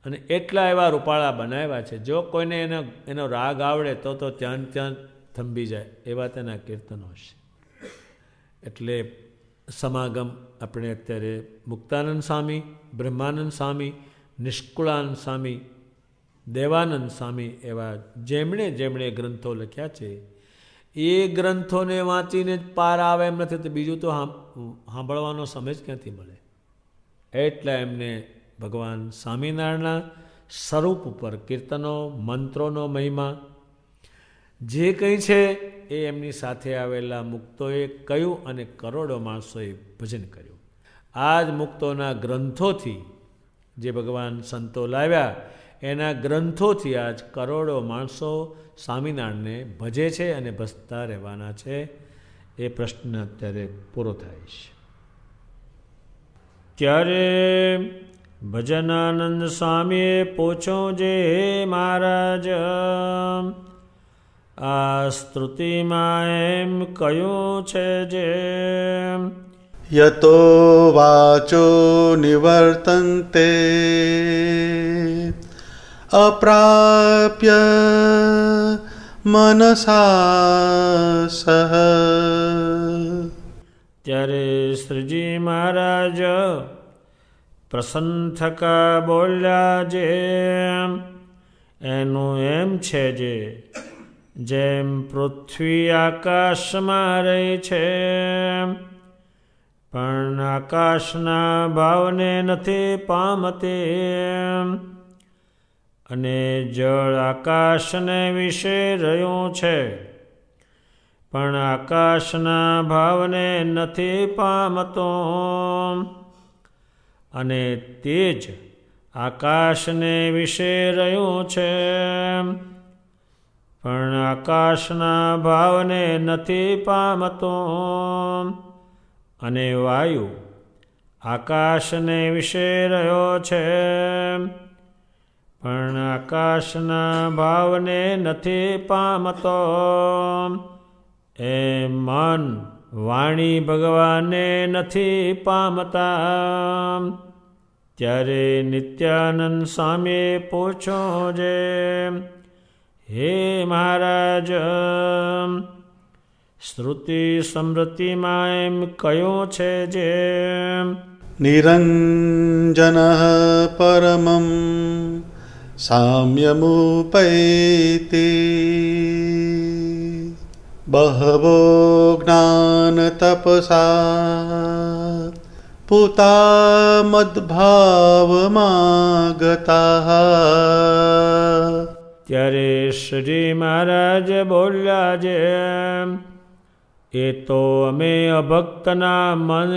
અને એટલા એવા રૂપાળા બનાવ્યા છે જો કોઈને એનો એનો રાગ આવડે તો તો ત્યાં ત્યાં થંભી જાય એવા તેના કીર્તનો છે એટલે સમાગમ આપણે અત્યારે મુક્તાનંદ સ્વામી બ્રહ્માનંદ સ્વામી નિષ્કુળાનંદ સ્વામી દેવાનંદ સ્વામી એવા જેમણે જેમણે ગ્રંથો લખ્યા છે એ ગ્રંથોને વાંચીને જ પાર આવે એમ નથી તો બીજું તો સાંભળવાનો સમય ક્યાંથી મળે એટલે એમને ભગવાન સ્વામિનારાયણના સ્વરૂપ ઉપર કીર્તનો મંત્રોનો મહિમા જે કંઈ છે એ એમની સાથે આવેલા મુક્તોએ કયું અને કરોડો માણસોએ ભજન કર્યું આ જ મુક્તોના ગ્રંથોથી જે ભગવાન સંતો લાવ્યા એના ગ્રંથોથી આજ કરોડો માણસો સ્વામિનારાયણને ભજે છે અને ભજતા રહેવાના છે એ પ્રશ્ન અત્યારે પૂરો થાય છે तरे स्वामी पोचो जे महाराज आ श्रुतिमा कयो छे जे यतो वाचो निवर्तन्ते अप्राप्य मनसा सः ત્યારે શ્રીજી મહારાજ પ્રસન્ન થકા બોલ્યા જે એનું એમ છે જે જેમ પૃથ્વી આકાશમાં રહે છે પણ આકાશના ભાવને નથી પામતે અને જળ આકાશને વિશે રહ્યું છે પણ આકાશના ભાવને નથી પામતો અને તે જ આકાશને વિશે રહ્યું છે પણ આકાશના ભાવને નથી પામતો અને વાયુ આકાશને વિશે રહ્યો છે પણ આકાશના ભાવને નથી પામતો એ મન વાણી ભગવાને નથી પામતા ત્યારે નિત્યાનંદ સામે પૂછો જે હે મહારાજ શ્રુતિ સ્મૃતિમાં એમ કયો છે જે નિરંજન પરમમ સામ્યમુપૈતી बहवो ज्ञानतपसा पुता मद्भाव त्यरे श्री महाराज बोल्याजे एतो अमे अभक्तना मन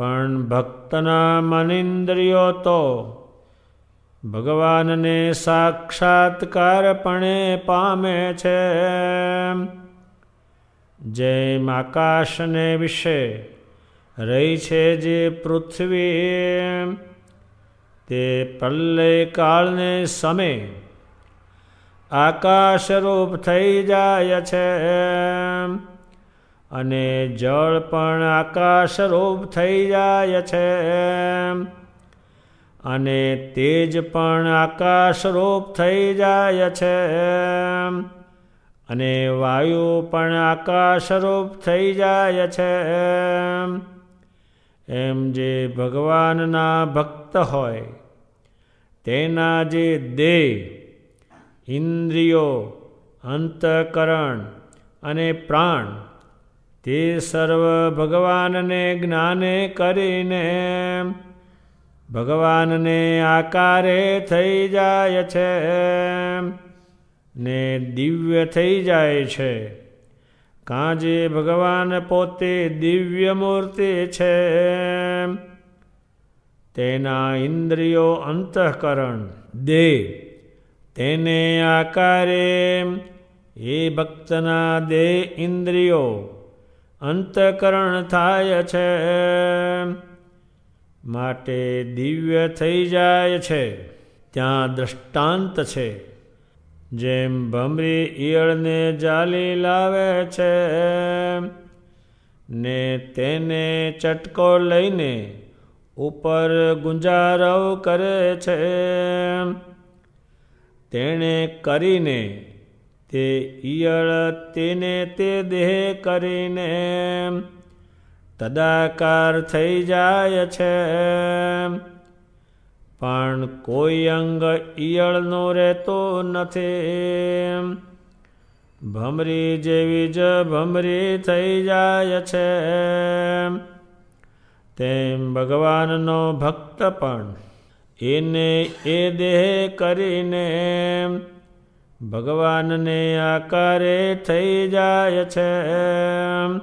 मन भक् तो ભગવાનને સાક્ષાત્કારપણે પામે છે જેમ આકાશને વિશે રહી છે જે પૃથ્વી તે કાળને સમય આકાશરૂપ થઈ જાય છે અને જળ પણ આકાશરૂપ થઈ જાય છે એમ અને તેજ પણ આકાશરૂપ થઈ જાય છે અને વાયુ પણ આકાશરૂપ થઈ જાય છે એમ જે ભગવાનના ભક્ત હોય તેના જે દેહ ઇન્દ્રિયો અંતકરણ અને પ્રાણ તે સર્વ ભગવાનને જ્ઞાને કરીને ભગવાનને આકારે થઈ જાય છે ને દિવ્ય થઈ જાય છે કાંજે ભગવાન પોતે દિવ્ય મૂર્તિ છે તેના ઇન્દ્રિયો અંતઃકરણ દે તેને આકારે એ ભક્તના દે ઇન્દ્રિયો અંતકરણ થાય છે માટે દિવ્ય થઈ જાય છે ત્યાં દ્રષ્ટાંત છે જેમ ભમરી ઈયળને જાલી લાવે છે ને તેને ચટકો લઈને ઉપર ગુંજારવ કરે છે તેણે કરીને તે ઈયળ તેને તે દેહ કરીને તદાકાર થઈ જાય છે પણ કોઈ અંગ ઈયળનો રહેતો નથી ભમરી જેવી જ ભમરી થઈ જાય છે તેમ ભગવાનનો ભક્ત પણ એને એ દેહ કરીને ભગવાનને આકારે થઈ જાય છે એમ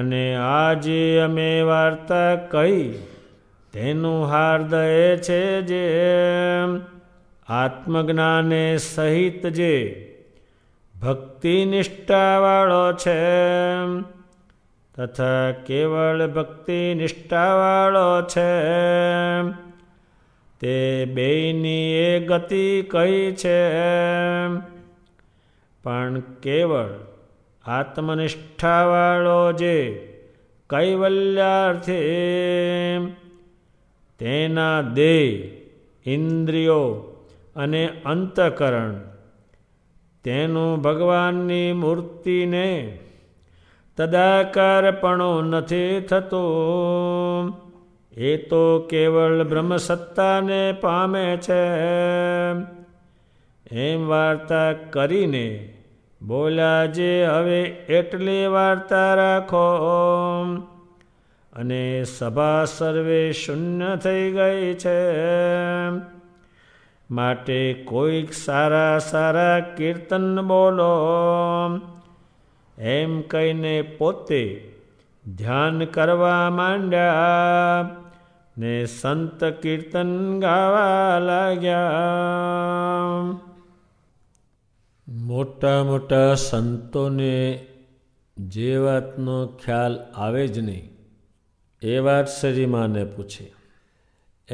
અને આ જે અમે વાર્તા કહી તેનું હાર્દય છે જે આત્મજ્ઞાને સહિત જે ભક્તિનિષ્ઠાવાળો છે તથા કેવળ ભક્તિનિષ્ઠાવાળો છે તે બેની એ ગતિ કઈ છે પણ કેવળ આત્મનિષ્ઠાવાળો જે કૈવલ્યાર્થે તેના દેહ ઇન્દ્રિયો અને અંતકરણ તેનું ભગવાનની મૂર્તિને તદાકારપણો નથી થતો એ તો કેવળ બ્રહ્મસત્તાને પામે છે એમ વાર્તા કરીને બોલાજે હવે એટલી વાર્તા રાખો અને સભા સર્વે શૂન્ય થઈ ગઈ છે માટે કોઈક સારા સારા કીર્તન બોલો એમ કહીને પોતે ધ્યાન કરવા માંડ્યા ને સંત કીર્તન ગાવા લાગ્યા મોટા મોટા સંતોને જે વાતનો ખ્યાલ આવે જ નહીં એ વાત શરીમાને પૂછે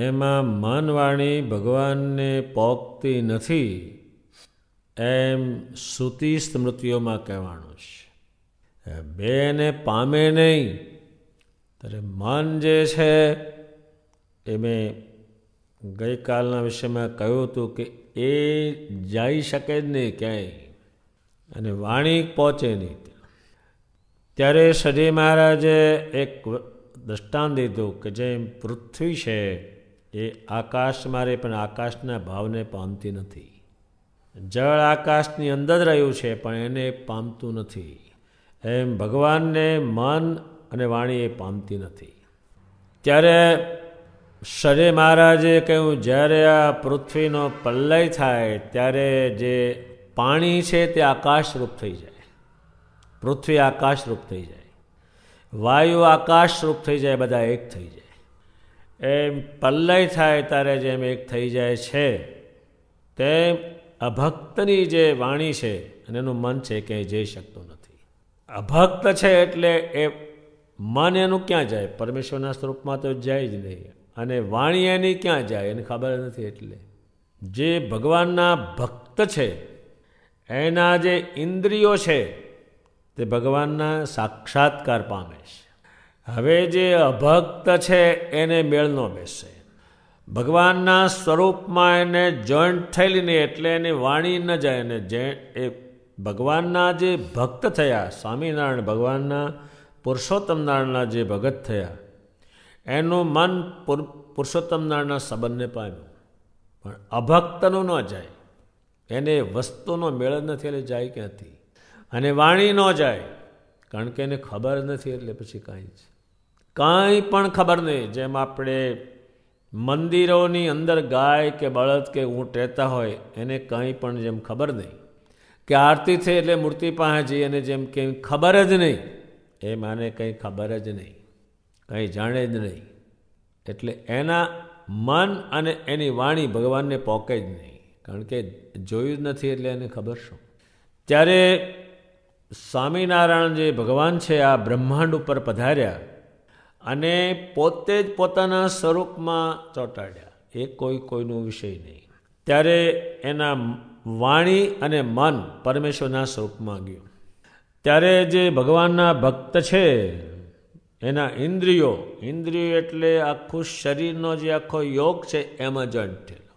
એમાં માનવાણી ભગવાનને પોકતી નથી એમ શ્રુતિ સ્મૃતિઓમાં કહેવાનું છે બેને પામે નહીં ત્યારે મન જે છે એ મેં ગઈકાલના વિષયમાં કહ્યું હતું કે એ જઈ શકે જ નહીં ક્યાંય અને વાણી પહોંચે નહીં ત્યારે સજી મહારાજે એક દ્રષ્ટાંત દીધું કે જેમ પૃથ્વી છે એ આકાશ મારે પણ આકાશના ભાવને પામતી નથી જળ આકાશની અંદર રહ્યું છે પણ એને પામતું નથી એમ ભગવાનને મન અને વાણી એ પામતી નથી ત્યારે શરે મહારાજે કહ્યું જ્યારે આ પૃથ્વીનો પલ્લય થાય ત્યારે જે પાણી છે તે આકાશરૂપ થઈ જાય પૃથ્વી આકાશરૂપ થઈ જાય વાયુ આકાશરૂપ થઈ જાય બધા એક થઈ જાય એમ પલ્લય થાય ત્યારે જેમ એક થઈ જાય છે તેમ અભક્તની જે વાણી છે અને એનું મન છે ક્યાંય જઈ શકતું નથી અભક્ત છે એટલે એ મન એનું ક્યાં જાય પરમેશ્વરના સ્વરૂપમાં તો જાય જ નહીં અને વાણી એની ક્યાં જાય એને ખબર નથી એટલે જે ભગવાનના ભક્ત છે એના જે ઇન્દ્રિયો છે તે ભગવાનના સાક્ષાત્કાર પામે છે હવે જે અભક્ત છે એને મેળનો બેસે ભગવાનના સ્વરૂપમાં એને જોઈન્ટ થયેલી નહીં એટલે એની વાણી ન જાય અને જે એ ભગવાનના જે ભક્ત થયા સ્વામિનારાયણ ભગવાનના પુરુષોત્તમ નારાયણના જે ભગત થયા એનું મન પુરુષોત્તમ નારાયણના સંબંધને પામ્યું પણ અભક્તનું ન જાય એને વસ્તુનો મેળ નથી એટલે જાય ક્યાંથી અને વાણી ન જાય કારણ કે એને ખબર નથી એટલે પછી કાંઈ જ કાંઈ પણ ખબર નહીં જેમ આપણે મંદિરોની અંદર ગાય કે બળદ કે ઊંટ રહેતા હોય એને કંઈ પણ જેમ ખબર નહીં કે આરતી થઈ એટલે મૂર્તિ પાસે જઈ અને જેમ કંઈ ખબર જ નહીં એ માને કંઈ ખબર જ નહીં કંઈ જાણે જ નહીં એટલે એના મન અને એની વાણી ભગવાનને પોકે જ નહીં કારણ કે જોયું જ નથી એટલે એને ખબર શું ત્યારે સ્વામિનારાયણ જે ભગવાન છે આ બ્રહ્માંડ ઉપર પધાર્યા અને પોતે જ પોતાના સ્વરૂપમાં ચોંટાડ્યા એ કોઈ કોઈનો વિષય નહીં ત્યારે એના વાણી અને મન પરમેશ્વરના સ્વરૂપમાં ગયું ત્યારે જે ભગવાનના ભક્ત છે એના ઇન્દ્રિયો ઇન્દ્રિયો એટલે આખું શરીરનો જે આખો યોગ છે એમાં જોઈન્ટ થયેલો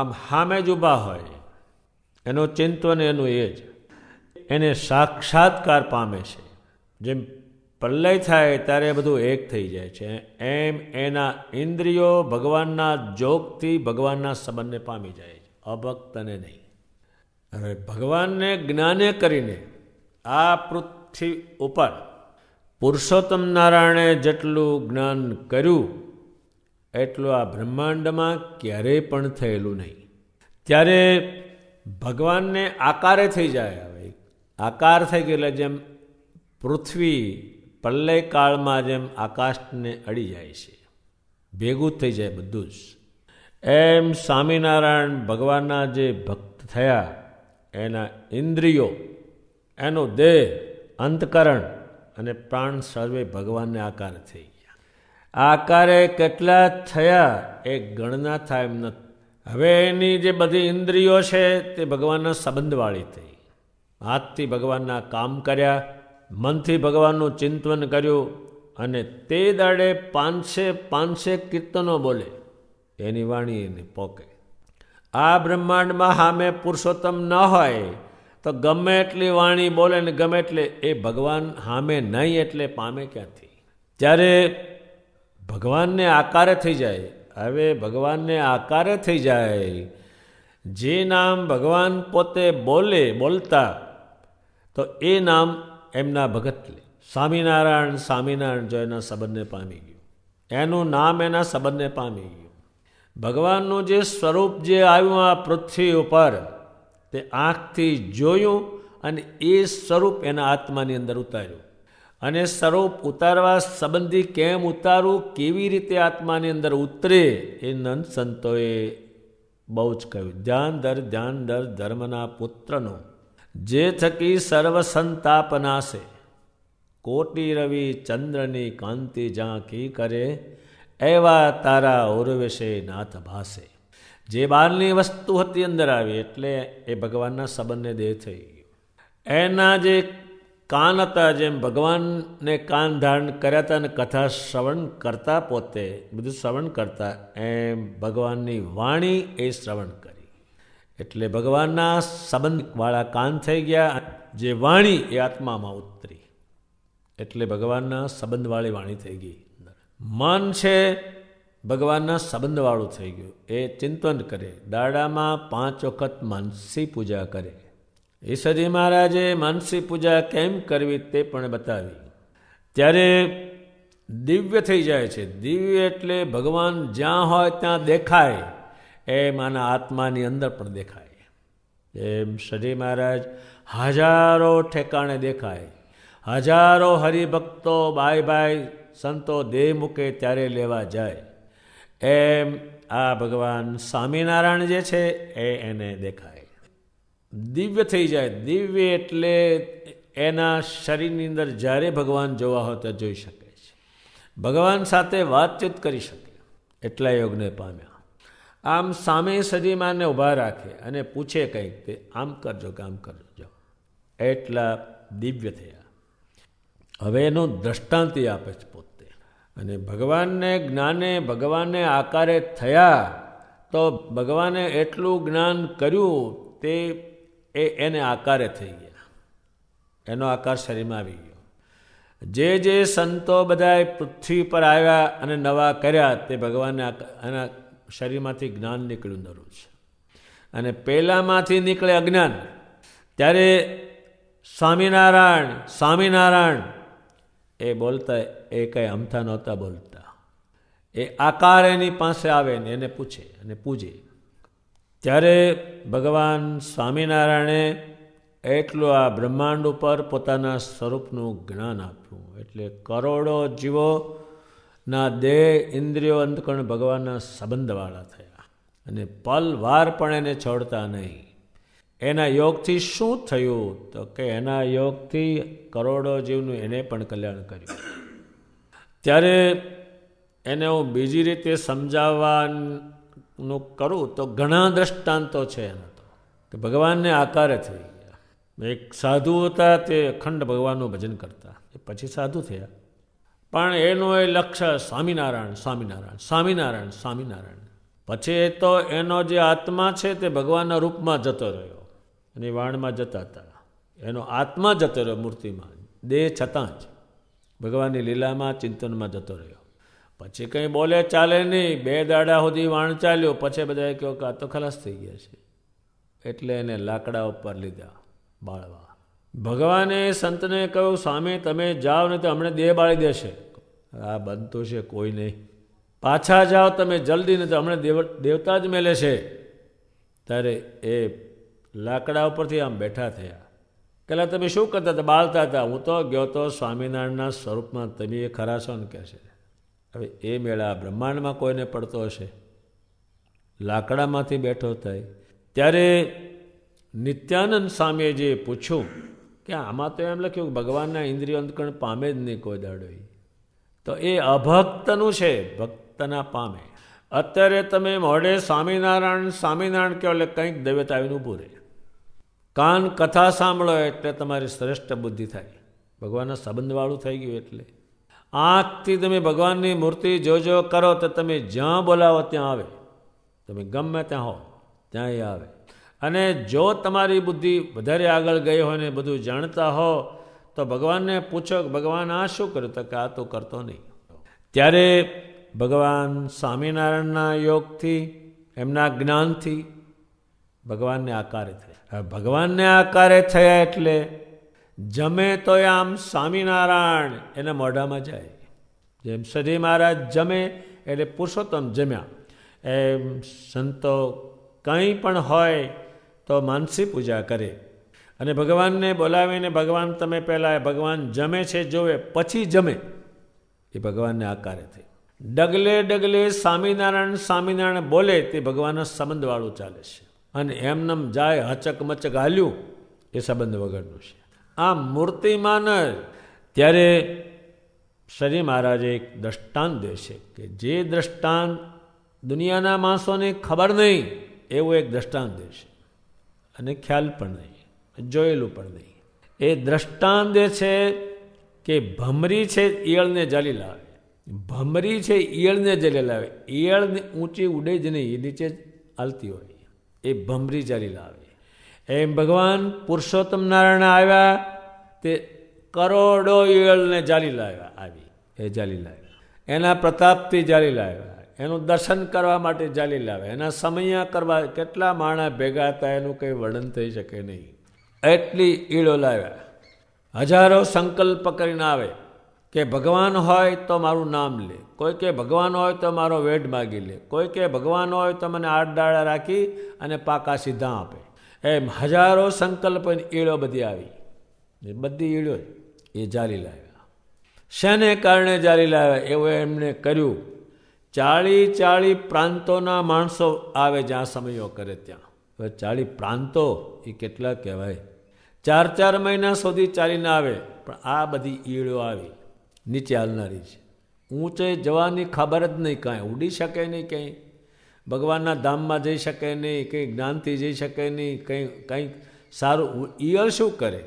આમ સામે જ ઊભા હોય એનું ચિંતન એનું એ જ એને સાક્ષાત્કાર પામે છે જેમ પ્રલય થાય ત્યારે બધું એક થઈ જાય છે એમ એના ઇન્દ્રિયો ભગવાનના જોગથી ભગવાનના સંબંધને પામી જાય છે અભક્તને નહીં હવે ભગવાનને જ્ઞાને કરીને આ પૃથ્વી ઉપર પુરુષોત્તમ નારાયણે જેટલું જ્ઞાન કર્યું એટલું આ બ્રહ્માંડમાં ક્યારેય પણ થયેલું નહીં ત્યારે ભગવાનને આકારે થઈ જાય હવે આકાર થઈ ગયો એટલે જેમ પૃથ્વી પલ્લય કાળમાં જેમ આકાશને અડી જાય છે ભેગું થઈ જાય બધું જ એમ સ્વામિનારાયણ ભગવાનના જે ભક્ત થયા એના ઇન્દ્રિયો એનો દેહ અંતકરણ અને પ્રાણ સર્વે ભગવાનને આકાર થઈ ગયા આકારે કેટલા થયા એ ગણના થાય એમ નથી હવે એની જે બધી ઇન્દ્રિયો છે તે ભગવાનના સંબંધવાળી થઈ હાથથી ભગવાનના કામ કર્યા મનથી ભગવાનનું ચિંતન કર્યું અને તે દાડે પાંચસે પાંચસે કીર્તનો બોલે એની વાણી એને પોકે આ બ્રહ્માંડમાં સામે પુરુષોત્તમ ન હોય તો ગમે એટલી વાણી બોલે ને ગમે એટલે એ ભગવાન હામે નહીં એટલે પામે ક્યાંથી જ્યારે ભગવાનને આકારે થઈ જાય હવે ભગવાનને આકારે થઈ જાય જે નામ ભગવાન પોતે બોલે બોલતા તો એ નામ એમના ભગત લે સ્વામિનારાયણ સ્વામિનારાયણ જો એના સંબંધને પામી ગયું એનું નામ એના સંબંધને પામી ગયું ભગવાનનું જે સ્વરૂપ જે આવ્યું આ પૃથ્વી ઉપર તે આંખથી જોયું અને એ સ્વરૂપ એના આત્માની અંદર ઉતાર્યું અને સ્વરૂપ ઉતારવા સંબંધી કેમ ઉતારવું કેવી રીતે આત્માની અંદર ઉતરે એ નંદ સંતોએ બહુ જ કહ્યું ધ્યાન દર ધ્યાન દર ધર્મના પુત્રનો જે થકી સર્વ સંતાપ નાશે કોટી રવિ ચંદ્રની કાંતિ ઝાંકી કરે એવા તારા ઉર્વશે નાથ ભાષે જે બહારની વસ્તુ હતી અંદર આવી એટલે એ ભગવાનના સંબંધને દેહ થઈ ગયો એના જે કાન હતા જેમ ભગવાનને કાન ધારણ કર્યા હતા અને કથા શ્રવણ કરતા પોતે બધું શ્રવણ કરતા એમ ભગવાનની વાણી એ શ્રવણ કરી એટલે ભગવાનના સંબંધવાળા કાન થઈ ગયા જે વાણી એ આત્મામાં ઉતરી એટલે ભગવાનના સંબંધવાળી વાણી થઈ ગઈ મન છે ભગવાનના સંબંધવાળું થઈ ગયું એ ચિંતન કરે દાડામાં પાંચ વખત માનસી પૂજા કરે ઈશ્વરજી મહારાજે માનસી પૂજા કેમ કરવી તે પણ બતાવી ત્યારે દિવ્ય થઈ જાય છે દિવ્ય એટલે ભગવાન જ્યાં હોય ત્યાં દેખાય એ માના આત્માની અંદર પણ દેખાય એમ શ્રી મહારાજ હજારો ઠેકાણે દેખાય હજારો હરિભક્તો બાય બાય સંતો દેહ મૂકે ત્યારે લેવા જાય એમ આ ભગવાન સ્વામિનારાયણ જે છે એ એને દેખાય દિવ્ય થઈ જાય દિવ્ય એટલે એના શરીરની અંદર જ્યારે ભગવાન જોવા હોય તો જોઈ શકે છે ભગવાન સાથે વાતચીત કરી શકે એટલા યોગને પામ્યા આમ સામે સજીમાને ઊભા રાખે અને પૂછે કંઈક તે આમ કરજો કામ કરજો એટલા દિવ્ય થયા હવે એનું દ્રષ્ટાંતિ આપે છે પોતે અને ભગવાનને જ્ઞાને ભગવાનને આકારે થયા તો ભગવાને એટલું જ્ઞાન કર્યું તે એ એને આકારે થઈ ગયા એનો આકાર શરીરમાં આવી ગયો જે જે સંતો બધાએ પૃથ્વી પર આવ્યા અને નવા કર્યા તે ભગવાનને એના શરીરમાંથી જ્ઞાન નીકળ્યું નરું છે અને પહેલાંમાંથી નીકળે અજ્ઞાન ત્યારે સ્વામિનારાયણ સ્વામિનારાયણ એ બોલતા એ કંઈ હમતા નહોતા બોલતા એ આકાર એની પાસે આવે ને એને પૂછે અને પૂજે ત્યારે ભગવાન સ્વામિનારાયણે એટલું આ બ્રહ્માંડ ઉપર પોતાના સ્વરૂપનું જ્ઞાન આપ્યું એટલે કરોડો જીવોના દેહ ઇન્દ્રિયો અંતકણ ભગવાનના સંબંધવાળા થયા અને પલ વાર પણ એને છોડતા નહીં એના યોગથી શું થયું તો કે એના યોગથી કરોડો જીવનું એને પણ કલ્યાણ કર્યું ત્યારે એને હું બીજી રીતે સમજાવવાનું કરું તો ઘણા દ્રષ્ટાંતો છે એના તો કે ભગવાનને આકારે થઈ ગયા એક સાધુ હતા તે અખંડ ભગવાનનું ભજન કરતા એ પછી સાધુ થયા પણ એનો એ લક્ષ્ય સ્વામિનારાયણ સ્વામિનારાયણ સ્વામિનારાયણ સ્વામિનારાયણ પછી એ તો એનો જે આત્મા છે તે ભગવાનના રૂપમાં જતો રહ્યો અને વાણમાં જતા હતા એનો આત્મા જતો રહ્યો મૂર્તિમાં દેહ છતાં જ ભગવાનની લીલામાં ચિંતનમાં જતો રહ્યો પછી કંઈ બોલે ચાલે નહીં બે દાડા સુધી વાણ ચાલ્યો પછી બધાએ કહ્યું કે આ તો ખલાસ થઈ ગયા છે એટલે એને લાકડા ઉપર લીધા બાળવા ભગવાને સંતને કહ્યું સ્વામી તમે જાઓ ને તો હમણે દેહ બાળી દેશે આ બનતું છે કોઈ નહીં પાછા જાઓ તમે જલ્દી ને તો હમણે દેવ દેવતા જ મેલે છે ત્યારે એ લાકડા ઉપરથી આમ બેઠા થયા પહેલાં તમે શું કરતા હતા બાળતા હતા હું તો ગયો તો સ્વામિનારાયણના સ્વરૂપમાં તમે એ ખરા છો ને કહે છે હવે એ મેળા બ્રહ્માંડમાં કોઈને પડતો હશે લાકડામાંથી બેઠો થાય ત્યારે નિત્યાનંદ સ્વામીએ જે પૂછ્યું કે આમાં તો એમ લખ્યું કે ભગવાનના ઇન્દ્રિય અંતકણ પામે જ નહીં કોઈ દાડો તો એ અભક્તનું છે ભક્તના પામે અત્યારે તમે મોઢે સ્વામિનારાયણ સ્વામિનારાયણ કહો એટલે કંઈક દૈવત આવીને ઊભું રહે કાન કથા સાંભળો એટલે તમારી શ્રેષ્ઠ બુદ્ધિ થાય ભગવાનના સંબંધવાળું થઈ ગયું એટલે આંખથી તમે ભગવાનની મૂર્તિ જોજો કરો તો તમે જ્યાં બોલાવો ત્યાં આવે તમે ગમે ત્યાં હો ત્યાં એ આવે અને જો તમારી બુદ્ધિ વધારે આગળ ગઈ હોય ને બધું જાણતા હો તો ભગવાનને પૂછો ભગવાન આ શું કર્યું તો કે આ તો કરતો નહીં ત્યારે ભગવાન સ્વામિનારાયણના યોગથી એમના જ્ઞાનથી ભગવાનને આકારે થાય ભગવાનને આકારે થયા એટલે જમે તો આમ સ્વામિનારાયણ એને મોઢામાં જાય જેમ સજી મહારાજ જમે એટલે પુરુષોત્તમ જમ્યા એમ સંતો કંઈ પણ હોય તો માનસી પૂજા કરે અને ભગવાનને બોલાવીને ભગવાન તમે પહેલાં ભગવાન જમે છે જોવે પછી જમે એ ભગવાનને આકારે થઈ ડગલે ડગલે સ્વામિનારાયણ સ્વામિનારાયણ બોલે તે ભગવાનના સંબંધવાળું ચાલે છે અને એમનેમ જાય હચકમચક હાલ્યું એ સંબંધ વગરનું છે આ મૂર્તિમાન ત્યારે શરી મહારાજે એક દ્રષ્ટાંત દે છે કે જે દ્રષ્ટાંત દુનિયાના માણસોને ખબર નહીં એવો એક દ્રષ્ટાંત દે છે અને ખ્યાલ પણ નહીં જોયેલું પણ નહીં એ દ્રષ્ટાંત જે છે કે ભમરી છે ઈયળને જલી લાવે ભમરી છે ઈયળને જલે લાવે ઈયળ ઊંચી ઉડે જ નહીં એ નીચે હાલતી હોય એ ભમરી જાલી લાવે એમ ભગવાન પુરુષોત્તમ નારાયણ આવ્યા તે કરોડો ઈયળને જાલી લાવ્યા આવી એ જાલી લાવ્યા એના પ્રતાપથી જાલી લાવ્યા એનું દર્શન કરવા માટે જાલી લાવ્યા એના સમયા કરવા કેટલા માણા ભેગા હતા એનું કંઈ વર્ણન થઈ શકે નહીં એટલી ઈળો લાવ્યા હજારો સંકલ્પ કરીને આવે કે ભગવાન હોય તો મારું નામ લે કોઈ કે ભગવાન હોય તો મારો વેડ માગી લે કોઈ કે ભગવાન હોય તો મને આઠ રાખી અને પાકા સીધા આપે એમ હજારો સંકલ્પની ઈળો બધી આવી બધી ઈળો એ જાળી લાવ્યા શેને કારણે જારી લાવ્યા એવું એમણે કર્યું ચાળી ચાળી પ્રાંતોના માણસો આવે જ્યાં સમયો કરે ત્યાં હવે ચાળી પ્રાંતો એ કેટલા કહેવાય ચાર ચાર મહિના સુધી ચાલીને આવે પણ આ બધી ઈળો આવી નીચે હાલનારી છે ઊંચે જવાની ખબર જ નહીં કાંઈ ઉડી શકે નહીં કંઈ ભગવાનના ધામમાં જઈ શકે નહીં કંઈ જ્ઞાનથી જઈ શકે નહીં કંઈ કંઈક સારું ઈયળ શું કરે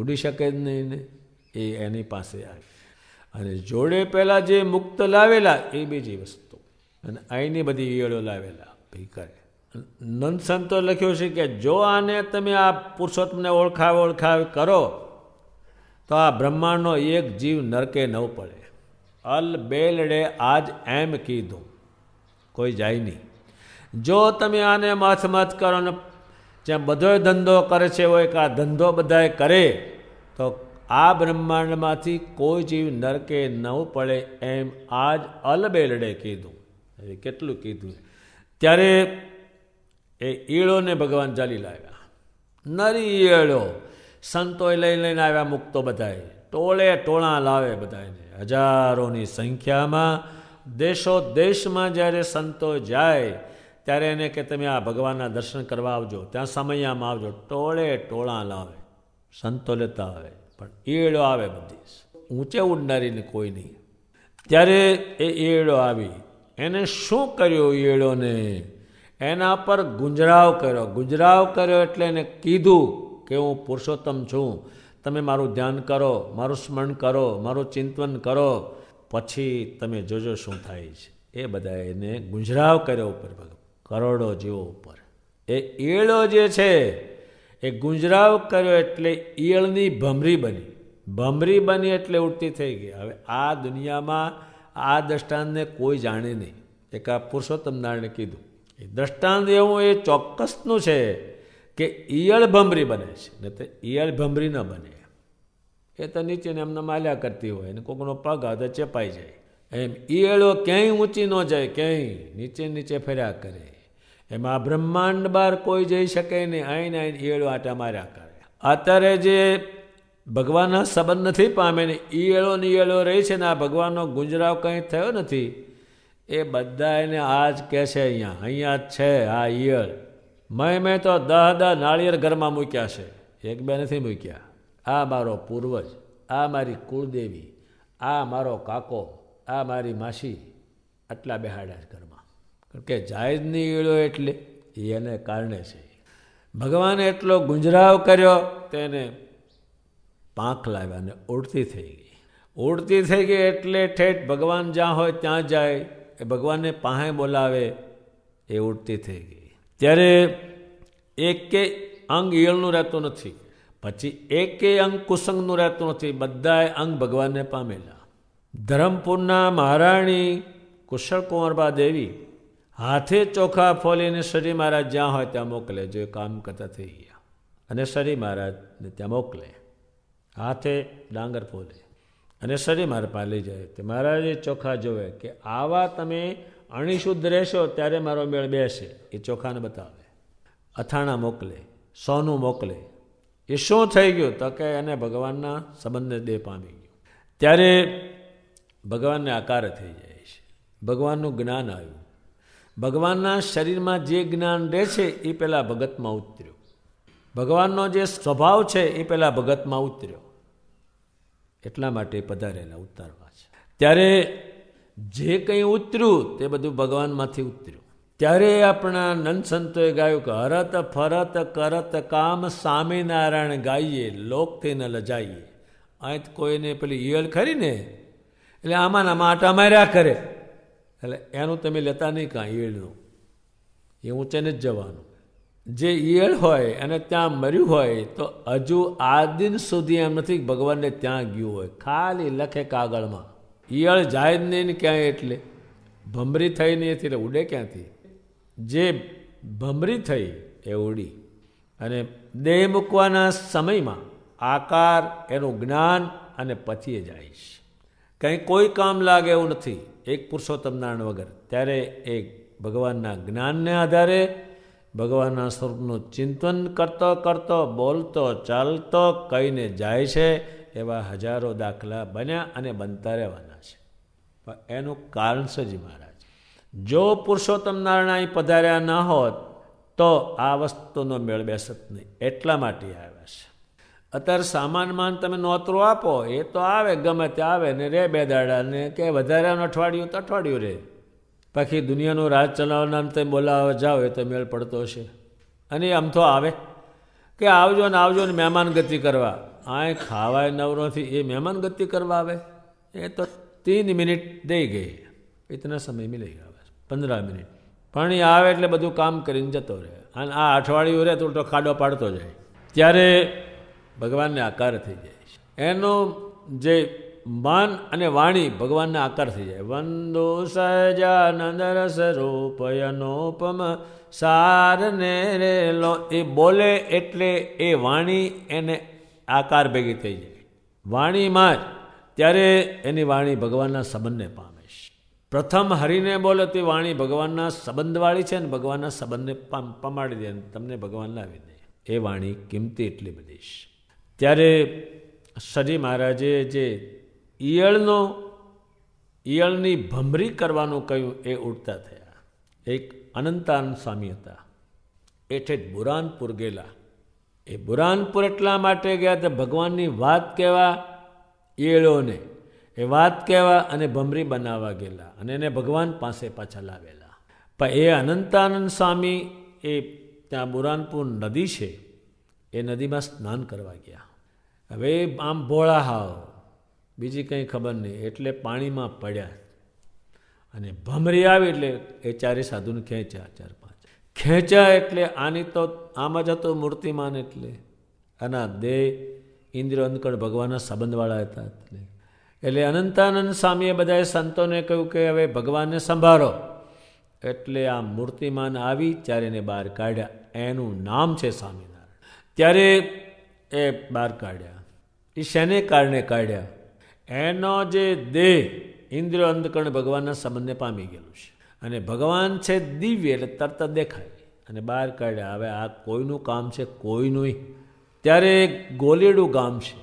ઉડી શકે જ નહીં ને એ એની પાસે આવે અને જોડે પહેલાં જે મુક્ત લાવેલા એ બીજી વસ્તુ અને અહીંની બધી ઈયળો લાવેલા ભીખરે નંદ સંતો લખ્યું છે કે જો આને તમે આ પુરુષોત્તમને ઓળખાવ ઓળખાવ કરો તો આ બ્રહ્માંડનો એક જીવ નરકે ન પડે અલ બેલડે આજ એમ કીધું કોઈ જાય નહીં જો તમે આને મથમથ કરો ને જ્યાં બધોય ધંધો કરે છે હોય કે આ ધંધો બધાએ કરે તો આ બ્રહ્માંડમાંથી કોઈ જીવ નરકે ન પડે એમ આજ અલબેલડે કીધું એ કેટલું કીધું ત્યારે એ ઈળોને ભગવાન ચાલી લાવ્યા નરી ઈળો સંતોએ લઈ લઈને આવ્યા મુક્તો બધાએ ટોળે ટોળા લાવે બધાને હજારોની સંખ્યામાં દેશો દેશમાં જ્યારે સંતો જાય ત્યારે એને કે તમે આ ભગવાનના દર્શન કરવા આવજો ત્યાં સમયમાં આવજો ટોળે ટોળા લાવે સંતો લેતા આવે પણ ઈયળો આવે બધી ઊંચે ઉડનારીને કોઈ નહીં ત્યારે એ ઈયળો આવી એને શું કર્યું ઈયળોને એના પર ગુંજરાવ કર્યો ગુંજરાવ કર્યો એટલે એને કીધું કે હું પુરુષોત્તમ છું તમે મારું ધ્યાન કરો મારું સ્મરણ કરો મારું ચિંતન કરો પછી તમે જોજો શું થાય છે એ બધા એને ગુંજરાવ કર્યો ઉપર કરોડો જેવો ઉપર એ ઈળો જે છે એ ગુંજરાવ કર્યો એટલે ઈયળની ભમરી બની ભમરી બની એટલે ઉડતી થઈ ગઈ હવે આ દુનિયામાં આ દ્રષ્ટાંતને કોઈ જાણે નહીં એક આ પુરુષોત્તમ નારાયણે કીધું એ દ્રષ્ટાંત એવું એ ચોક્કસનું છે કે ઈયળ ભંભરી બને છે ને તે ઈયળ ભમરી ન બને એ તો નીચેને એમને માલ્યા કરતી હોય અને કોકનો પગ આવે ચેપાઈ જાય એમ ઈયળો ક્યાંય ઊંચી ન જાય ક્યાંય નીચે નીચે ફેર્યા કરે એમાં બ્રહ્માંડ બહાર કોઈ જઈ શકે નહીં આઈને આઈને ઈયળો આટા માર્યા કરે અત્યારે જે ભગવાનના સંબંધ નથી પામે ને ઈયળો ને ઈયળો રહી છે ને આ ભગવાનનો ગુંજરાવ કંઈ થયો નથી એ બધા એને આ જ કહે છે અહીંયા અહીંયા જ છે આ ઈયળ મેં મેં તો દહ દહ નાળિયેર ઘરમાં મૂક્યા છે એક બે નથી મૂક્યા આ મારો પૂર્વજ આ મારી કુળદેવી આ મારો કાકો આ મારી માસી આટલા બેહાડ્યા છે ઘરમાં કારણ કે જાયદની ઈળો એટલે એને કારણે છે ભગવાને એટલો ગુંજરાવ કર્યો તેને પાંખ લાવ્યા અને ઉડતી થઈ ગઈ ઉડતી થઈ ગઈ એટલે ઠેઠ ભગવાન જ્યાં હોય ત્યાં જાય એ ભગવાનને પાસે બોલાવે એ ઉડતી થઈ ગઈ ત્યારે એકે અંગ ઈયળનું રહેતું નથી પછી એકે અંગ કુસંગનું રહેતું નથી બધાએ અંગ ભગવાનને પામેલા ધરમપુરના મહારાણી કુશળ કુંવરબા દેવી હાથે ચોખા ફોલીને શરી મહારાજ જ્યાં હોય ત્યાં મોકલે જે કામ કરતા થઈ ગયા અને શરી મહારાજને ત્યાં મોકલે હાથે ડાંગર ફોલે અને શરી મારા પાલી જાય તે મહારાજે ચોખા જોવે કે આવા તમે અણીશુદ્ધ રહેશો ત્યારે મારો મેળ બેસે એ ચોખાને બતાવે અથાણા મોકલે સોનું મોકલે એ શું થઈ ગયું તો કે એને ભગવાનના સંબંધને દે પામી ગયું ત્યારે ભગવાનને આકાર થઈ જાય છે ભગવાનનું જ્ઞાન આવ્યું ભગવાનના શરીરમાં જે જ્ઞાન રહે છે એ પહેલાં ભગતમાં ઉતર્યું ભગવાનનો જે સ્વભાવ છે એ પહેલાં ભગતમાં ઉતર્યો એટલા માટે પધારેલા ઉતારવા છે ત્યારે જે કંઈ ઉતર્યું તે બધું ભગવાનમાંથી ઉતર્યું ત્યારે આપણા નંદસંતોએ ગાયું કે હરત ફરત કરત કામ સ્વામિનારાયણ ગાઈએ લોકથી ન લજાઈએ અહીં કોઈને પેલી ઈયળ ખરી ને એટલે આમાં આટા માર્યા કરે એટલે એનું તમે લેતા નહીં કાં ઈયળનું એ ઊંચેને જ જવાનું જે ઈયળ હોય અને ત્યાં મર્યું હોય તો હજુ આ દિન સુધી એમ નથી ભગવાનને ત્યાં ગયું હોય ખાલી લખે કાગળમાં ઈયળ જાય જ નહીં ને ક્યાંય એટલે ભમરી થઈ નહીં એટલે ઉડે ક્યાંથી જે ભમરી થઈ એ ઉડી અને દેહ મૂકવાના સમયમાં આકાર એનું જ્ઞાન અને પછી એ જાય છે કંઈ કોઈ કામ લાગે એવું નથી એક પુરુષોત્તમ નારાયણ વગર ત્યારે એ ભગવાનના જ્ઞાનને આધારે ભગવાનના સ્વરૂપનું ચિંતન કરતો કરતો બોલતો ચાલતો કહીને જાય છે એવા હજારો દાખલા બન્યા અને બનતા રહેવાના પણ એનું કારણ છે મહારાજ જો પુરુષોત્તમ નારાયણ અહીં પધાર્યા ન હોત તો આ વસ્તુનો મેળ બેસત નહીં એટલા માટે આવ્યા છે અત્યારે સામાન માન તમે નોતરું આપો એ તો આવે ગમે તે આવે ને રે બે દાડા ને કે વધારાનું અઠવાડિયું તો અઠવાડિયું રે બાકી દુનિયાનું રાજ ચલાવનાર તમે બોલાવવા જાઓ એ તો મેળ પડતો છે અને આમ તો આવે કે આવજો ને આવજો ને મહેમાન ગતિ કરવા આ ખાવાય નવરોથી એ મહેમાન ગતિ કરવા આવે એ તો તીન મિનિટ दे ગઈ इतना સમય मिलेगा ગયા પંદર મિનિટ પાણી આવે એટલે બધું કામ કરીને જતો રહે અને આ અઠવાડિયું રહે તો ઉલટો ખાડો પાડતો જાય ત્યારે ભગવાનને આકાર થઈ જાય એનો જે મન અને વાણી ભગવાનને આકાર થઈ જાય વંદો સજાનંદ રસ રૂપયનોપમ સારને રે લો એ બોલે એટલે એ વાણી એને આકાર ભેગી થઈ જાય વાણીમાં જ ત્યારે એની વાણી ભગવાનના સંબંધને પામે છે પ્રથમ હરિને બોલો તે વાણી ભગવાનના સંબંધવાળી છે અને ભગવાનના સંબંધને પમાડી દે તમને ભગવાન લાવી દે એ વાણી કિંમતી એટલી બધી છે ત્યારે શરી મહારાજે જે ઈયળનો ઈયળની ભમરી કરવાનું કહ્યું એ ઉડતા થયા એક અનંતાન સ્વામી હતા એ ઠેઠ બુરાનપુર ગયેલા એ બુરાનપુર એટલા માટે ગયા તો ભગવાનની વાત કહેવા ઈળોને એ વાત કહેવા અને ભમરી બનાવવા ગયેલા અને એને ભગવાન પાસે પાછા લાવેલા પણ એ અનંતાનંદ સ્વામી એ ત્યાં બુરાનપુર નદી છે એ નદીમાં સ્નાન કરવા ગયા હવે આમ ભોળા હાવ બીજી કંઈ ખબર નહીં એટલે પાણીમાં પડ્યા અને ભમરી આવી એટલે એ ચારે સાધુને ખેંચ્યા ચાર પાંચ ખેંચ્યા એટલે આની તો આમ જ હતો મૂર્તિમાન એટલે આના દેહ ઇન્દ્ર અંતકણ ભગવાનના સંબંધવાળા હતા એટલે અનંતાનંદ સ્વામીએ બધાએ સંતોને કહ્યું કે હવે ભગવાનને સંભાળો એટલે આ મૂર્તિમાન આવી ત્યારે એને બહાર કાઢ્યા એનું નામ છે સ્વામિનારાયણ ત્યારે એ બહાર કાઢ્યા એ શેને કારણે કાઢ્યા એનો જે દેહ ઇન્દ્ર અંધકર્ણ ભગવાનના સંબંધને પામી ગયેલું છે અને ભગવાન છે દિવ્ય એટલે તરત દેખાય અને બહાર કાઢ્યા હવે આ કોઈનું કામ છે કોઈ ત્યારે ગોલેડું ગામ છે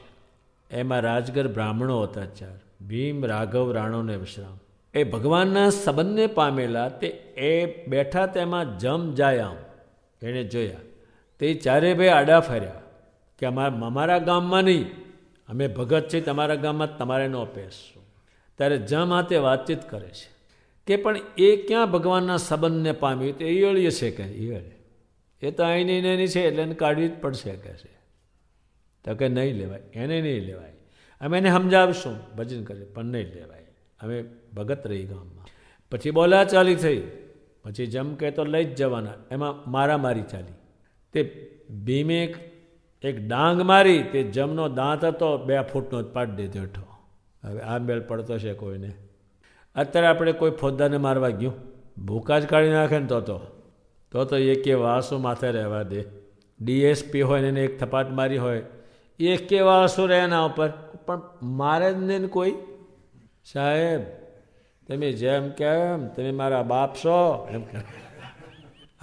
એમાં રાજગર બ્રાહ્મણો હતા ચાર ભીમ રાઘવ રાણોને વિશ્રામ એ ભગવાનના સંબંધને પામેલા તે એ બેઠા તેમાં જમ જાય આમ એણે જોયા તે ચારે ભાઈ આડા ફર્યા કે અમારા અમારા ગામમાં નહીં અમે ભગત છે તમારા ગામમાં તમારે નો પહેરશું ત્યારે જમ હાથે વાતચીત કરે છે કે પણ એ ક્યાં ભગવાનના સંબંધને પામ્યું તે ઈયળીએ છે કે ઈયળે એ તો અહીંની છે એટલે એને કાઢવી જ પડશે કહે છે તો કે નહીં લેવાય એને નહીં લેવાય અમે એને સમજાવીશું ભજન કરે પણ નહીં લેવાય અમે ભગત રહી ગામમાં પછી બોલા ચાલી થઈ પછી જમ કે તો લઈ જ જવાના એમાં મારામારી ચાલી તે ભીમે એક ડાંગ મારી તે જમનો દાંત હતો બે ફૂટનો જ પાટ દીધો હેઠો હવે આ બેલ પડતો છે કોઈને અત્યારે આપણે કોઈ ફોજદારને મારવા ગયું ભૂકા જ કાઢી નાખે ને તો તો તો તો એક કે વાસો માથે રહેવા દે ડીએસપી હોય ને એક થપાટ મારી હોય એ કેવા અસુર એના ઉપર પણ મારે જ ને કોઈ સાહેબ તમે જેમ કેમ તમે મારા બાપ છો એમ કે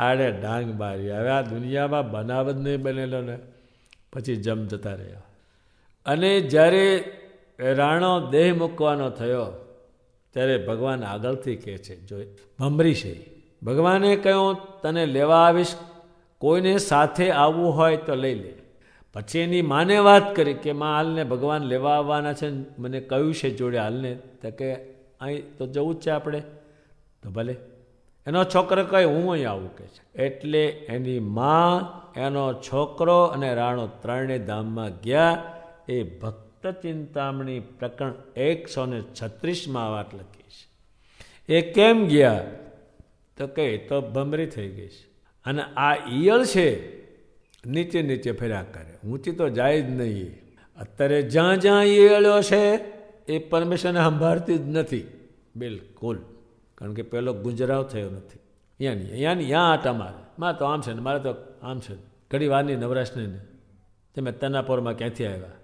આડે ડાંગ મારી હવે આ દુનિયામાં બનાવ જ નહીં બનેલો ને પછી જમ જતા રહ્યા અને જ્યારે રાણો દેહ મૂકવાનો થયો ત્યારે ભગવાન આગળથી કહે છે જો ભમરી છે ભગવાને કહ્યું તને લેવા આવીશ કોઈને સાથે આવવું હોય તો લઈ લે પછી એની માને વાત કરી કે માં હાલને ભગવાન લેવા આવવાના છે મને કયું છે જોડે હાલને તો કે અહીં તો જવું જ છે આપણે તો ભલે એનો છોકરો કહે હું અહીં આવું કે છે એટલે એની મા એનો છોકરો અને રાણો ત્રણેય ધામમાં ગયા એ ભક્ત ચિંતામણી પ્રકરણ એકસો ને છત્રીસમાં વાત લખી છે એ કેમ ગયા તો કે તો ભમરી થઈ ગઈ છે અને આ ઈયળ છે નીચે નીચે ફેર્યા કરે ઊંચી તો જાય જ નહીં અત્યારે જ્યાં જ્યાં એ અળ્યો છે એ પરમેશ્વરને સંભાળતી જ નથી બિલકુલ કારણ કે પહેલો ગુંજરાવ થયો નથી અહીંયા નહીં અહીંયા નહીં ત્યાં આટા મારે મારે તો આમ છે ને મારે તો આમ છે ઘડી વારની નવરાશને ને તમે પોરમાં ક્યાંથી આવ્યા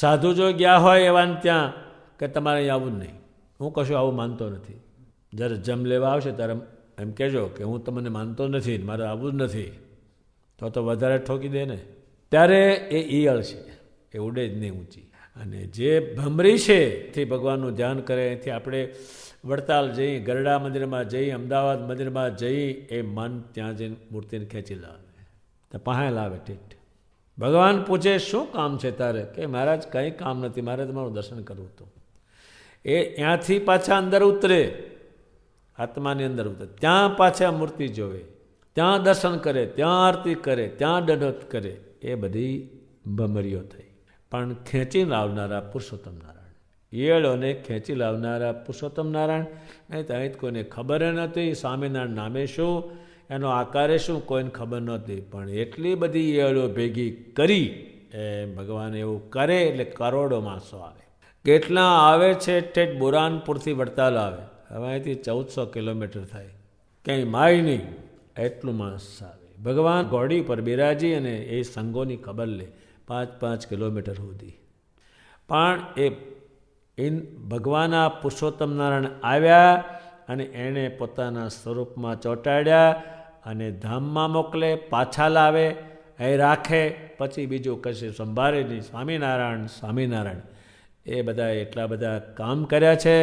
સાધુ જો ગયા હોય એવાને ત્યાં કે તમારે અહીં આવવું નહીં હું કશું આવું માનતો નથી જ્યારે જમ લેવા આવશે ત્યારે એમ કહેજો કે હું તમને માનતો નથી મારે આવવું જ નથી તો તો વધારે ઠોકી દે ને ત્યારે એ ઈયળ છે એ ઉડે જ નહીં ઊંચી અને જે ભમરી છે તે ભગવાનનું ધ્યાન કરે એથી આપણે વડતાલ જઈ ગરડા મંદિરમાં જઈ અમદાવાદ મંદિરમાં જઈ એ મન ત્યાં જઈને મૂર્તિને ખેંચી લાવે તો પહાય લાવે ઠીક ભગવાન પૂછે શું કામ છે તારે કે મહારાજ કંઈ કામ નથી મારે તમારું દર્શન કરવું હતું એ ત્યાંથી પાછા અંદર ઉતરે આત્માની અંદર ઉતરે ત્યાં પાછા મૂર્તિ જોવે ત્યાં દર્શન કરે ત્યાં આરતી કરે ત્યાં દંડોત કરે એ બધી ભમરીઓ થઈ પણ ખેંચી લાવનારા પુરુષોત્તમ નારાયણ ઈયળોને ખેંચી લાવનારા પુરુષોત્તમ નારાયણ એ ત્યાં કોઈને ખબર નહોતી સ્વામિનારાયણ નામે શું એનો આકારે શું કોઈને ખબર નહોતી પણ એટલી બધી ઈયળો ભેગી કરી એ ભગવાન એવું કરે એટલે કરોડો માણસો આવે કેટલા આવે છે ઠેઠ બુરાનપુરથી વડતાલ આવે હવે અહીંથી ચૌદસો કિલોમીટર થાય ક્યાંય માય નહીં એટલું માણસ આવે ભગવાન ઘોડી પર બિરાજી અને એ સંઘોની ખબર લે પાંચ પાંચ કિલોમીટર સુધી પણ એ ઇન ભગવાના પુરુષોત્તમ નારાયણ આવ્યા અને એણે પોતાના સ્વરૂપમાં ચોંટાડ્યા અને ધામમાં મોકલે પાછા લાવે એ રાખે પછી બીજું કશે સંભાળે નહીં સ્વામિનારાયણ સ્વામિનારાયણ એ બધા એટલા બધા કામ કર્યા છે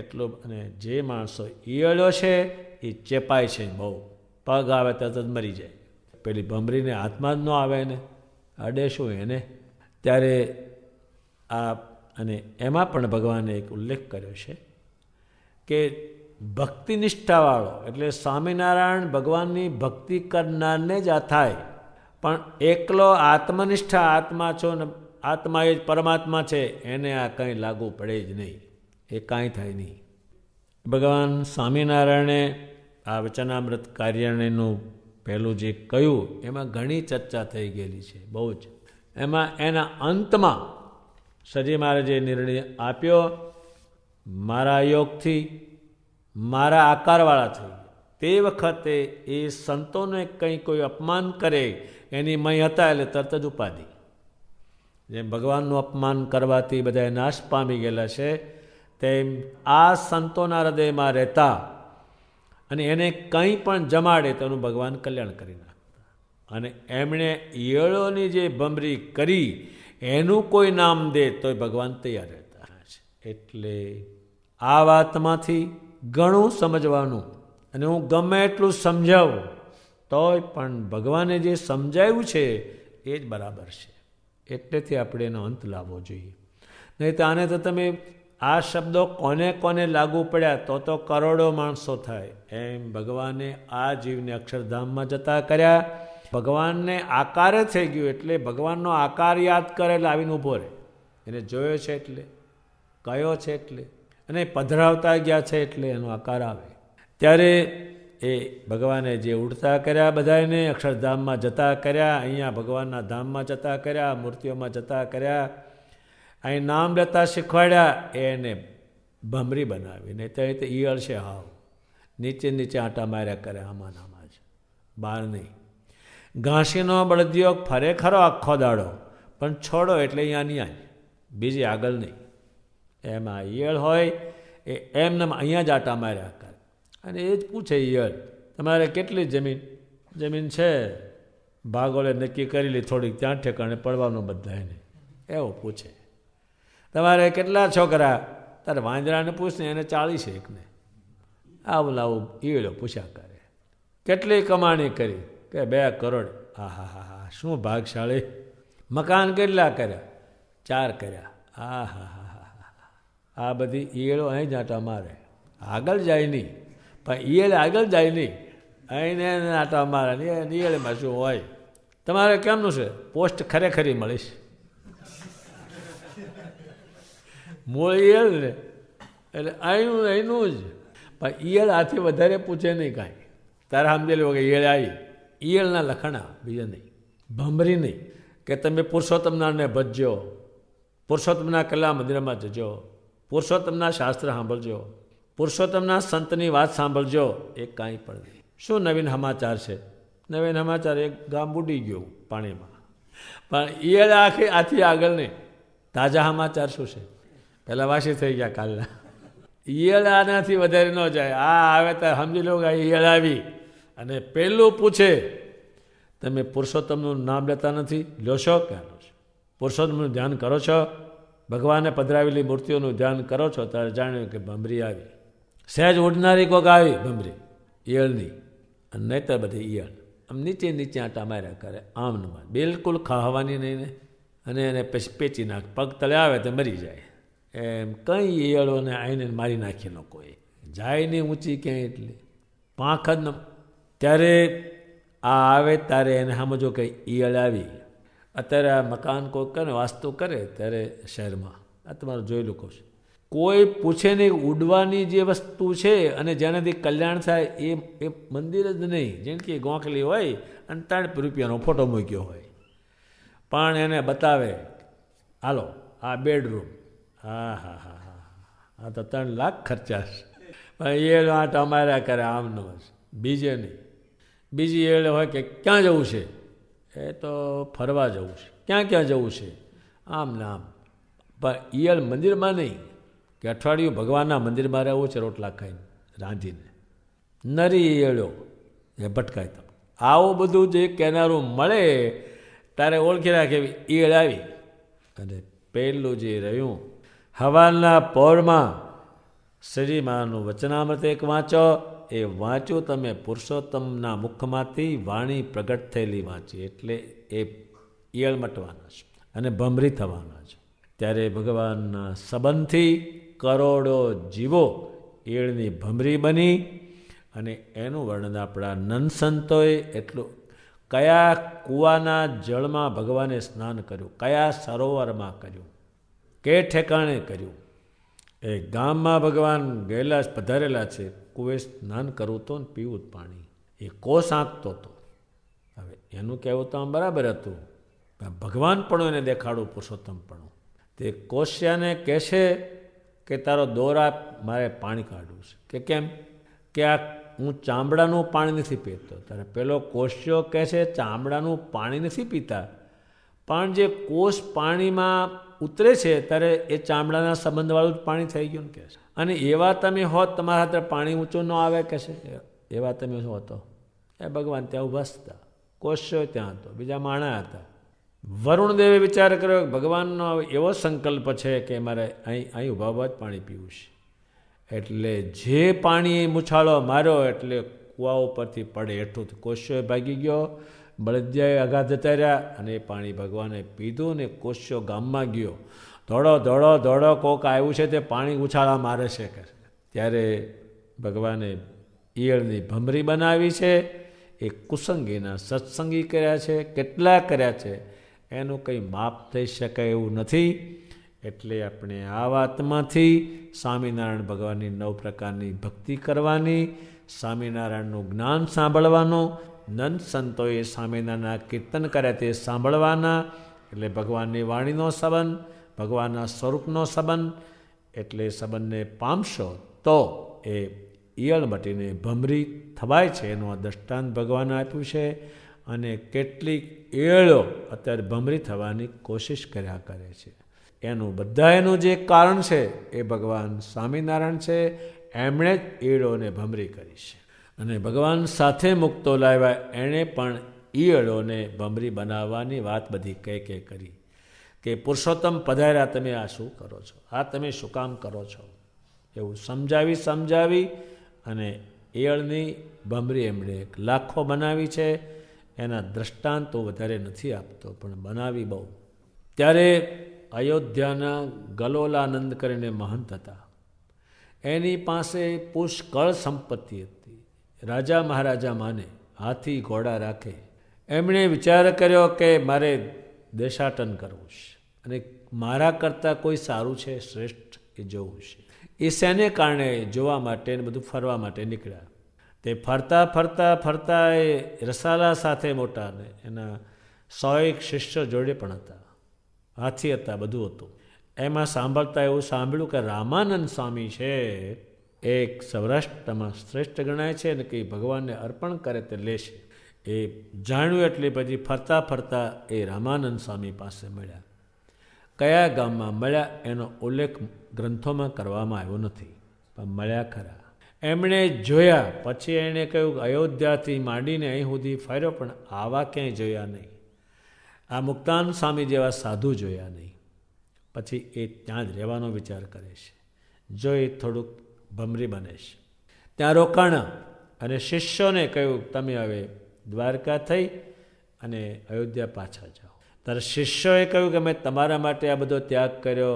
એટલું અને જે માણસો ઈયળો છે એ ચેપાય છે બહુ પગ આવે તરત જ મરી જાય પેલી ભમરીને હાથમાં જ ન આવે ને અડે શું એને ત્યારે આ અને એમાં પણ ભગવાને એક ઉલ્લેખ કર્યો છે કે ભક્તિ નિષ્ઠાવાળો એટલે સ્વામિનારાયણ ભગવાનની ભક્તિ કરનારને જ આ થાય પણ એકલો આત્મનિષ્ઠા આત્મા છો ને આત્મા એ જ પરમાત્મા છે એને આ કંઈ લાગુ પડે જ નહીં એ કાંઈ થાય નહીં ભગવાન સ્વામિનારાયણે આ વચનામૃત કાર્યાણયનું પહેલું જે કહ્યું એમાં ઘણી ચર્ચા થઈ ગયેલી છે બહુ જ એમાં એના અંતમાં સજી મહારાજે નિર્ણય આપ્યો મારા યોગથી મારા આકારવાળાથી તે વખતે એ સંતોને કંઈ કોઈ અપમાન કરે એની મય હતા એટલે તરત જ ઉપાધિ જેમ ભગવાનનું અપમાન કરવાથી બધા નાશ પામી ગયેલા છે તેમ આ સંતોના હૃદયમાં રહેતા અને એને કંઈ પણ જમાડે તેનું ભગવાન કલ્યાણ કરી નાખતા અને એમણે ઈયળોની જે ભમરી કરી એનું કોઈ નામ દે તોય ભગવાન તૈયાર રહેતા એટલે આ વાતમાંથી ઘણું સમજવાનું અને હું ગમે એટલું સમજાવું તોય પણ ભગવાને જે સમજાવ્યું છે એ જ બરાબર છે એટલેથી આપણે એનો અંત લાવવો જોઈએ નહીં તો આને તો તમે આ શબ્દો કોને કોને લાગુ પડ્યા તો તો કરોડો માણસો થાય એમ ભગવાને આ જીવને અક્ષરધામમાં જતા કર્યા ભગવાનને આકારે થઈ ગયું એટલે ભગવાનનો આકાર યાદ કરે લાવીને આવીને ઊભો રહે એને જોયો છે એટલે કયો છે એટલે અને પધરાવતા ગયા છે એટલે એનો આકાર આવે ત્યારે એ ભગવાને જે ઉડતા કર્યા બધાને અક્ષરધામમાં જતા કર્યા અહીંયા ભગવાનના ધામમાં જતા કર્યા મૂર્તિઓમાં જતા કર્યા અહીં નામ લેતા શીખવાડ્યા એને ભમરી એ તો ઈયળ છે હાવ નીચે નીચે આંટા માર્યા કરે આમાં આમાં જ બહાર નહીં ઘાસીનો બળદિયો ફરે ખરો આખો દાડો પણ છોડો એટલે અહીંયા નહીં બીજી આગળ નહીં એમાં ઈયળ હોય એ એમને અહીંયા જ આંટા માર્યા કરે અને એ જ પૂછે ઈયળ તમારે કેટલી જમીન જમીન છે ભાગોળે નક્કી કરી લે થોડીક ત્યાં ઠેકાણે પડવાનું બધા એને એવું પૂછે તમારે કેટલા છોકરા તારે વાંદરાને પૂછને એને ચાલીસ એકને આવું ઈયળો પૂછ્યા કરે કેટલી કમાણી કરી કે બે કરોડ આ હા હા હા શું ભાગશાળી મકાન કેટલા કર્યા ચાર કર્યા આ હા હા હા આ બધી ઈયળો અહીં જ આંટા મારે આગળ જાય નહીં પણ ઈયળ આગળ જાય નહીં અહીં ને આંટા મારે ઈયળમાં શું હોય તમારે કેમનું છે પોસ્ટ ખરેખરી મળીશ મૂળ ઈયળ ને એટલે અહીંનું અહીંનું જ પણ ઈયળ આથી વધારે પૂછે નહીં કાંઈ તારે સમજે લો કે ઈયળ આવી ઈયળના લખણા બીજા નહીં ભમરી નહીં કે તમે પુરુષોત્તમનાને ભજજો પુરુષોત્તમના કલા મંદિરમાં જજો પુરુષોત્તમના શાસ્ત્ર સાંભળજો પુરુષોત્તમના સંતની વાત સાંભળજો એ કાંઈ પણ નહીં શું નવીન સમાચાર છે નવીન સમાચાર એક ગામ બુડી ગયું પાણીમાં પણ ઈયળ આખી આથી આગળ નહીં તાજા સમાચાર શું છે એટલે વાસી થઈ ગયા કાલના ઈયળ આનાથી વધારે ન જાય આ આવે તો સમજી લો કે આ ઈયળ આવી અને પહેલું પૂછે તમે પુરુષોત્તમનું નામ લેતા નથી લો છો કે લો છો પુરુષોત્તમનું ધ્યાન કરો છો ભગવાને પધરાવેલી મૂર્તિઓનું ધ્યાન કરો છો ત્યારે જાણ્યું કે ભમરી આવી સહેજ ઉડનારી કોક આવી ભમરી ઈયળની અને નહીતર બધી ઈયળ આમ નીચે નીચે આટા માર્યા કરે આમ બિલકુલ ખાવાની નહીં ને અને એને પછી પેચી નાખ પગ તળે આવે તો મરી જાય એમ કંઈ ઈયળોને આવીને મારી નાખી લોકોએ જાય નહીં ઊંચી ક્યાંય એટલે પાંખ જ ત્યારે આ આવે ત્યારે એને સમજો કે ઈયળ આવી અત્યારે આ મકાન કોઈ કરે વાસ્તુ કરે ત્યારે શહેરમાં આ તમારું જોઈ લો છું કોઈ પૂછે નહીં ઉડવાની જે વસ્તુ છે અને જેનાથી કલ્યાણ થાય એ એ મંદિર જ નહીં જેમ કે ગોંખલી હોય અને ત્રણ રૂપિયાનો ફોટો મૂક્યો હોય પણ એને બતાવે હાલો આ બેડરૂમ હા હા હા હા આ તો ત્રણ લાખ ખર્ચાશ પણ એ આંટ અમારા કરે આમનો જ બીજે નહીં બીજી એળ હોય કે ક્યાં જવું છે એ તો ફરવા જવું છે ક્યાં ક્યાં જવું છે આમ ને આમ પણ ઈયળ મંદિરમાં નહીં કે અઠવાડિયું ભગવાનના મંદિરમાં રહેવું છે રોટલા ખાઈને રાંધીને નરી ઈયળો એ ભટકાય તમે આવું બધું જે કેનારું મળે તારે ઓળખી રાખે ઈયળ આવી અને પહેલું જે રહ્યું હવાના પૌરમાં શ્રીમાનું વચનામૃત એક વાંચો એ વાંચું તમે પુરુષોત્તમના મુખમાંથી વાણી પ્રગટ થયેલી વાંચી એટલે એ મટવાના છે અને ભમરી થવાના છે ત્યારે ભગવાનના સંબંધથી કરોડો જીવો ઈળની ભમરી બની અને એનું વર્ણન આપણા નનસંતોએ એટલું કયા કૂવાના જળમાં ભગવાને સ્નાન કર્યું કયા સરોવરમાં કર્યું કે ઠેકાણે કર્યું એ ગામમાં ભગવાન ગયેલા પધારેલા છે કુએ સ્નાન કરવું તો ને પીવું પાણી એ કો આંકતો હતો હવે એનું કહેવું તો આમ બરાબર હતું ભગવાન પણ એને દેખાડું પુરુષોત્તમ પણ તે કોશ્યાને કહેશે કે તારો દોરા મારે પાણી કાઢવું છે કે કેમ કે આ હું ચામડાનું પાણી નથી પીતો ત્યારે પેલો કોશ્યો કહે છે ચામડાનું પાણી નથી પીતા પણ જે કોષ પાણીમાં ઉતરે છે ત્યારે એ ચામડાના સંબંધવાળું જ પાણી થઈ ગયું ને કહે છે અને એવા તમે હોત તમારા હાથે પાણી ઊંચું ન આવે કે છે એવા તમે શું હતો એ ભગવાન ત્યાં ઊભા હતા કોશ્યો ત્યાં હતો બીજા માણા હતા વરુણદેવે વિચાર કર્યો કે ભગવાનનો એવો સંકલ્પ છે કે મારે અહીં અહીં ઊભા ઊભા જ પાણી પીવું છે એટલે જે પાણી મૂછાળો માર્યો એટલે કૂવા ઉપરથી પડે એટલું કોશ્યોએ ભાગી ગયો બળદિયાએ આઘાત જતા રહ્યા અને એ પાણી ભગવાને પીધું ને કોશો ગામમાં ગયો ધોળો ધોળો ધોળો કોક આવ્યું છે તે પાણી ઉછાળા મારે છે કે ત્યારે ભગવાને ઈયળની ભમરી બનાવી છે એ કુસંગીના સત્સંગી કર્યા છે કેટલા કર્યા છે એનું કંઈ માપ થઈ શકે એવું નથી એટલે આપણે આ વાતમાંથી સ્વામિનારાયણ ભગવાનની નવ પ્રકારની ભક્તિ કરવાની સ્વામિનારાયણનું જ્ઞાન સાંભળવાનું નંદ સંતોએ સ્વામિનારાયણના કીર્તન કર્યા તે સાંભળવાના એટલે ભગવાનની વાણીનો સંબંધ ભગવાનના સ્વરૂપનો સંબંધ એટલે સંબંધને પામશો તો એ ઈયળ મટીને ભમરી થવાય છે એનું આ દ્રષ્ટાંત ભગવાને આપ્યું છે અને કેટલીક ઈયળો અત્યારે ભમરી થવાની કોશિશ કર્યા કરે છે એનું બધા એનું જે કારણ છે એ ભગવાન સ્વામિનારાયણ છે એમણે જ ઈળોને ભમરી કરી છે અને ભગવાન સાથે મુક્તો લાવ્યા એણે પણ ઈયળોને ભમરી બનાવવાની વાત બધી કહે કે કરી કે પુરુષોત્તમ પધાર્યા તમે આ શું કરો છો આ તમે શું કામ કરો છો એવું સમજાવી સમજાવી અને ઈયળની ભમરી એમણે એક લાખો બનાવી છે એના દ્રષ્ટાંતો વધારે નથી આપતો પણ બનાવી બહુ ત્યારે અયોધ્યાના ગલોલાનંદ કરીને મહંત હતા એની પાસે પુષ્કળ સંપત્તિ હતી રાજા મહારાજા માને હાથી ઘોડા રાખે એમણે વિચાર કર્યો કે મારે દેશાટન કરવું છે અને મારા કરતાં કોઈ સારું છે શ્રેષ્ઠ એ જોવું છે એ શેને કારણે જોવા માટે ને બધું ફરવા માટે નીકળ્યા તે ફરતા ફરતા ફરતા એ રસાલા સાથે મોટા ને એના સો એક શિષ્ય જોડે પણ હતા હાથી હતા બધું હતું એમાં સાંભળતા એવું સાંભળ્યું કે રામાનંદ સ્વામી છે એક સૌરાષ્ટ્રમાં શ્રેષ્ઠ ગણાય છે અને કે ભગવાનને અર્પણ કરે તે લેશે એ જાણ્યું એટલે પછી ફરતા ફરતા એ રામાનંદ સ્વામી પાસે મળ્યા કયા ગામમાં મળ્યા એનો ઉલ્લેખ ગ્રંથોમાં કરવામાં આવ્યો નથી પણ મળ્યા ખરા એમણે જોયા પછી એણે કહ્યું અયોધ્યાથી માંડીને અહીં સુધી ફર્યો પણ આવા ક્યાંય જોયા નહીં આ મુક્તાન સ્વામી જેવા સાધુ જોયા નહીં પછી એ ત્યાં જ રહેવાનો વિચાર કરે છે જોઈ થોડુંક ભમરી બને છે ત્યાં રોકાણ અને શિષ્યોને કહ્યું તમે હવે દ્વારકા થઈ અને અયોધ્યા પાછા જાઓ ત્યારે શિષ્યોએ કહ્યું કે મેં તમારા માટે આ બધો ત્યાગ કર્યો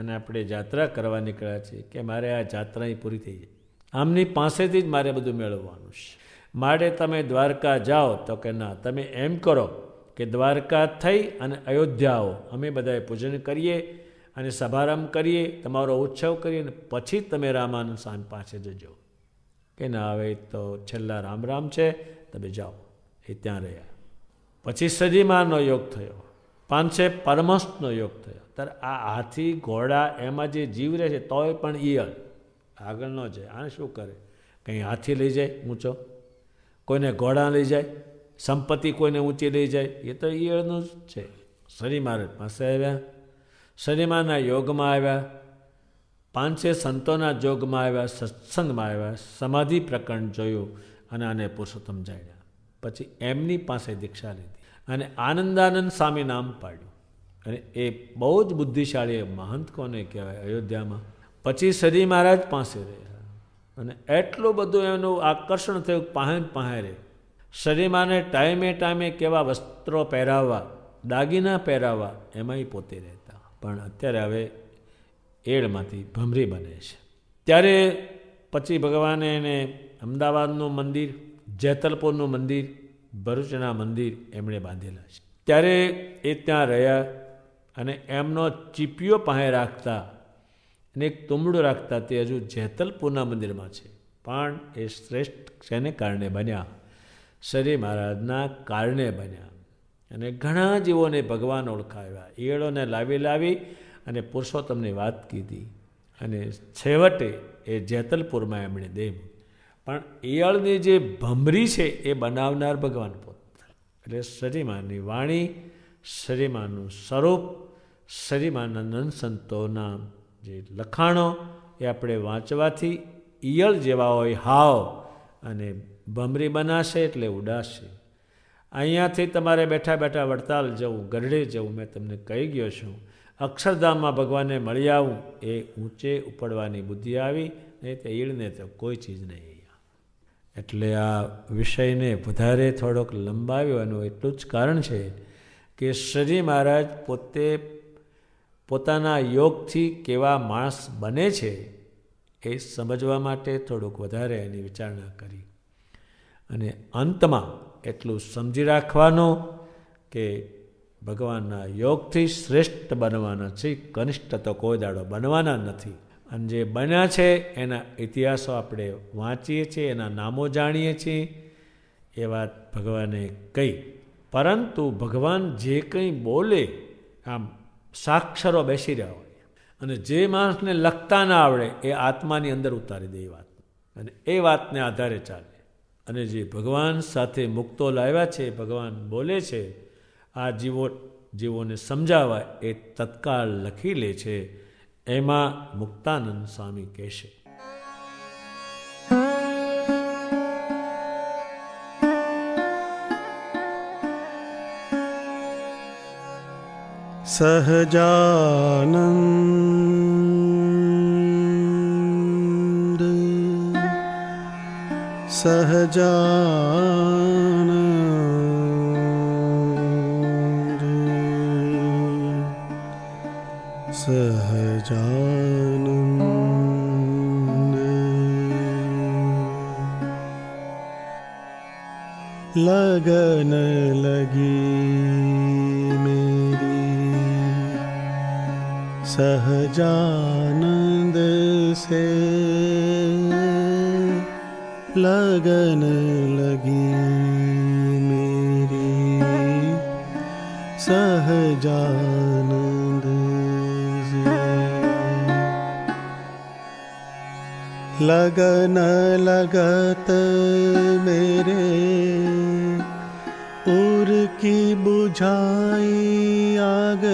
અને આપણે જાત્રા કરવા નીકળ્યા છીએ કે મારે આ જાત્રા પૂરી થઈ જાય આમની પાસેથી જ મારે બધું મેળવવાનું છે માટે તમે દ્વારકા જાઓ તો કે ના તમે એમ કરો કે દ્વારકા થઈ અને અયોધ્યા આવો અમે બધાએ પૂજન કરીએ અને શભારંભ કરીએ તમારો ઉત્સવ કરીએ અને પછી તમે રામાનંદ સાંજ પાસે જજો કે ના હવે તો છેલ્લા રામ રામ છે તમે જાઓ એ ત્યાં રહ્યા પછી સજીમાનો યોગ થયો પાંચે પરમંશનો યોગ થયો ત્યારે આ હાથી ઘોડા એમાં જે જીવ રહે છે તોય પણ ઈયળ ન જાય આને શું કરે કંઈ હાથી લઈ જાય ઊંચો કોઈને ઘોડા લઈ જાય સંપત્તિ કોઈને ઊંચી લઈ જાય એ તો ઈયળનું જ છે શરી મહારાજ પાસે આવ્યા શનિમાના યોગમાં આવ્યા પાંચે સંતોના જોગમાં આવ્યા સત્સંગમાં આવ્યા સમાધિ પ્રકરણ જોયું અને આને પુરુષોત્તમ જાણ્યા પછી એમની પાસે દીક્ષા લીધી અને આનંદાનંદ સ્વામી નામ પાડ્યું અને એ બહુ જ બુદ્ધિશાળી મહંત કોને કહેવાય અયોધ્યામાં પછી શરી મહારાજ પાસે રહ્યા અને એટલું બધું એનું આકર્ષણ થયું પાહે પહેરે શરીમાને ટાઈમે ટાઈમે કેવા વસ્ત્રો પહેરાવવા દાગીના પહેરાવવા એમાંય પોતે રહે પણ અત્યારે હવે એળમાંથી ભમરી બને છે ત્યારે પછી ભગવાને એને અમદાવાદનું મંદિર જેતલપુરનું મંદિર ભરૂચના મંદિર એમણે બાંધેલા છે ત્યારે એ ત્યાં રહ્યા અને એમનો ચીપિયો પાસે રાખતા અને એક તુમડું રાખતા તે હજુ જેતલપુરના મંદિરમાં છે પણ એ શ્રેષ્ઠ શેને કારણે બન્યા શરી મહારાજના કારણે બન્યા અને ઘણા જીવોને ભગવાન ઓળખાવ્યા ઈયળોને લાવી લાવી અને પુરુષોત્તમની વાત કીધી અને છેવટે એ જેતલપુરમાં એમણે દેમ પણ ઈયળની જે ભમરી છે એ બનાવનાર ભગવાન પોત એટલે શરીમાની વાણી શરીમાનું સ્વરૂપ શરીમાના નંદસંતોના જે લખાણો એ આપણે વાંચવાથી ઈયળ જેવા હોય હાવ અને ભમરી બનાશે એટલે ઉડાશે અહીંયાથી તમારે બેઠા બેઠા વડતાલ જવું ગઢડે જવું મેં તમને કહી ગયો છું અક્ષરધામમાં ભગવાનને મળી આવું એ ઊંચે ઉપડવાની બુદ્ધિ આવી નહીં તે ઈળને તો કોઈ ચીજ નહીં એટલે આ વિષયને વધારે થોડોક લંબાવ્યો એનું એટલું જ કારણ છે કે શ્રીજી મહારાજ પોતે પોતાના યોગથી કેવા માણસ બને છે એ સમજવા માટે થોડુંક વધારે એની વિચારણા કરી અને અંતમાં એટલું સમજી રાખવાનું કે ભગવાનના યોગથી શ્રેષ્ઠ બનવાના છે કનિષ્ઠ તો કોઈ દાડો બનવાના નથી અને જે બન્યા છે એના ઇતિહાસો આપણે વાંચીએ છીએ એના નામો જાણીએ છીએ એ વાત ભગવાને કહી પરંતુ ભગવાન જે કંઈ બોલે આમ સાક્ષરો બેસી રહ્યા હોય અને જે માણસને લખતા ના આવડે એ આત્માની અંદર ઉતારી દે એ વાત અને એ વાતને આધારે ચાલે અને જે ભગવાન સાથે મુક્તો લાવ્યા છે ભગવાન બોલે છે આ જીવો જીવોને સમજાવવા એ તત્કાળ લખી લે છે એમાં મુક્તાનંદ સ્વામી કહેશે સહજાનંદ सहजान लगन लगी मेरी सहजानंद से लगन लगी मेरी सहजानंद लगन लगत मेरे उर की बुझाई आग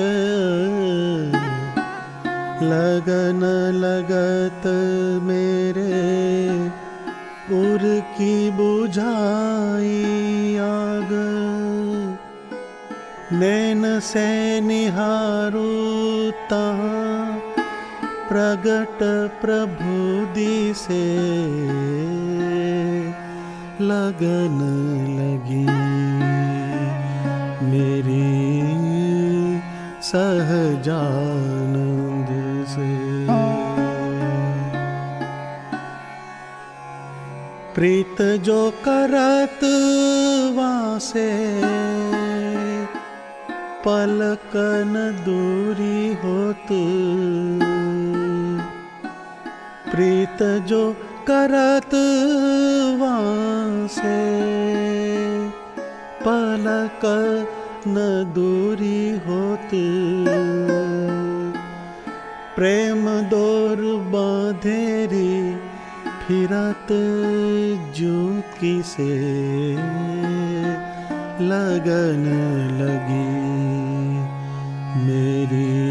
लगन लगत मेरे पुर की बुझाई आग नैन से निहारो प्रगट प्रभु दी से लगन लगी मेरी सहजा प्रीत जो करत वासे पलकन दूरी होत प्रीत जो करत वासे पलकन दूरी होत प्रेम दोर बाधेरी फिरत जो किसे लगन लगी मेरी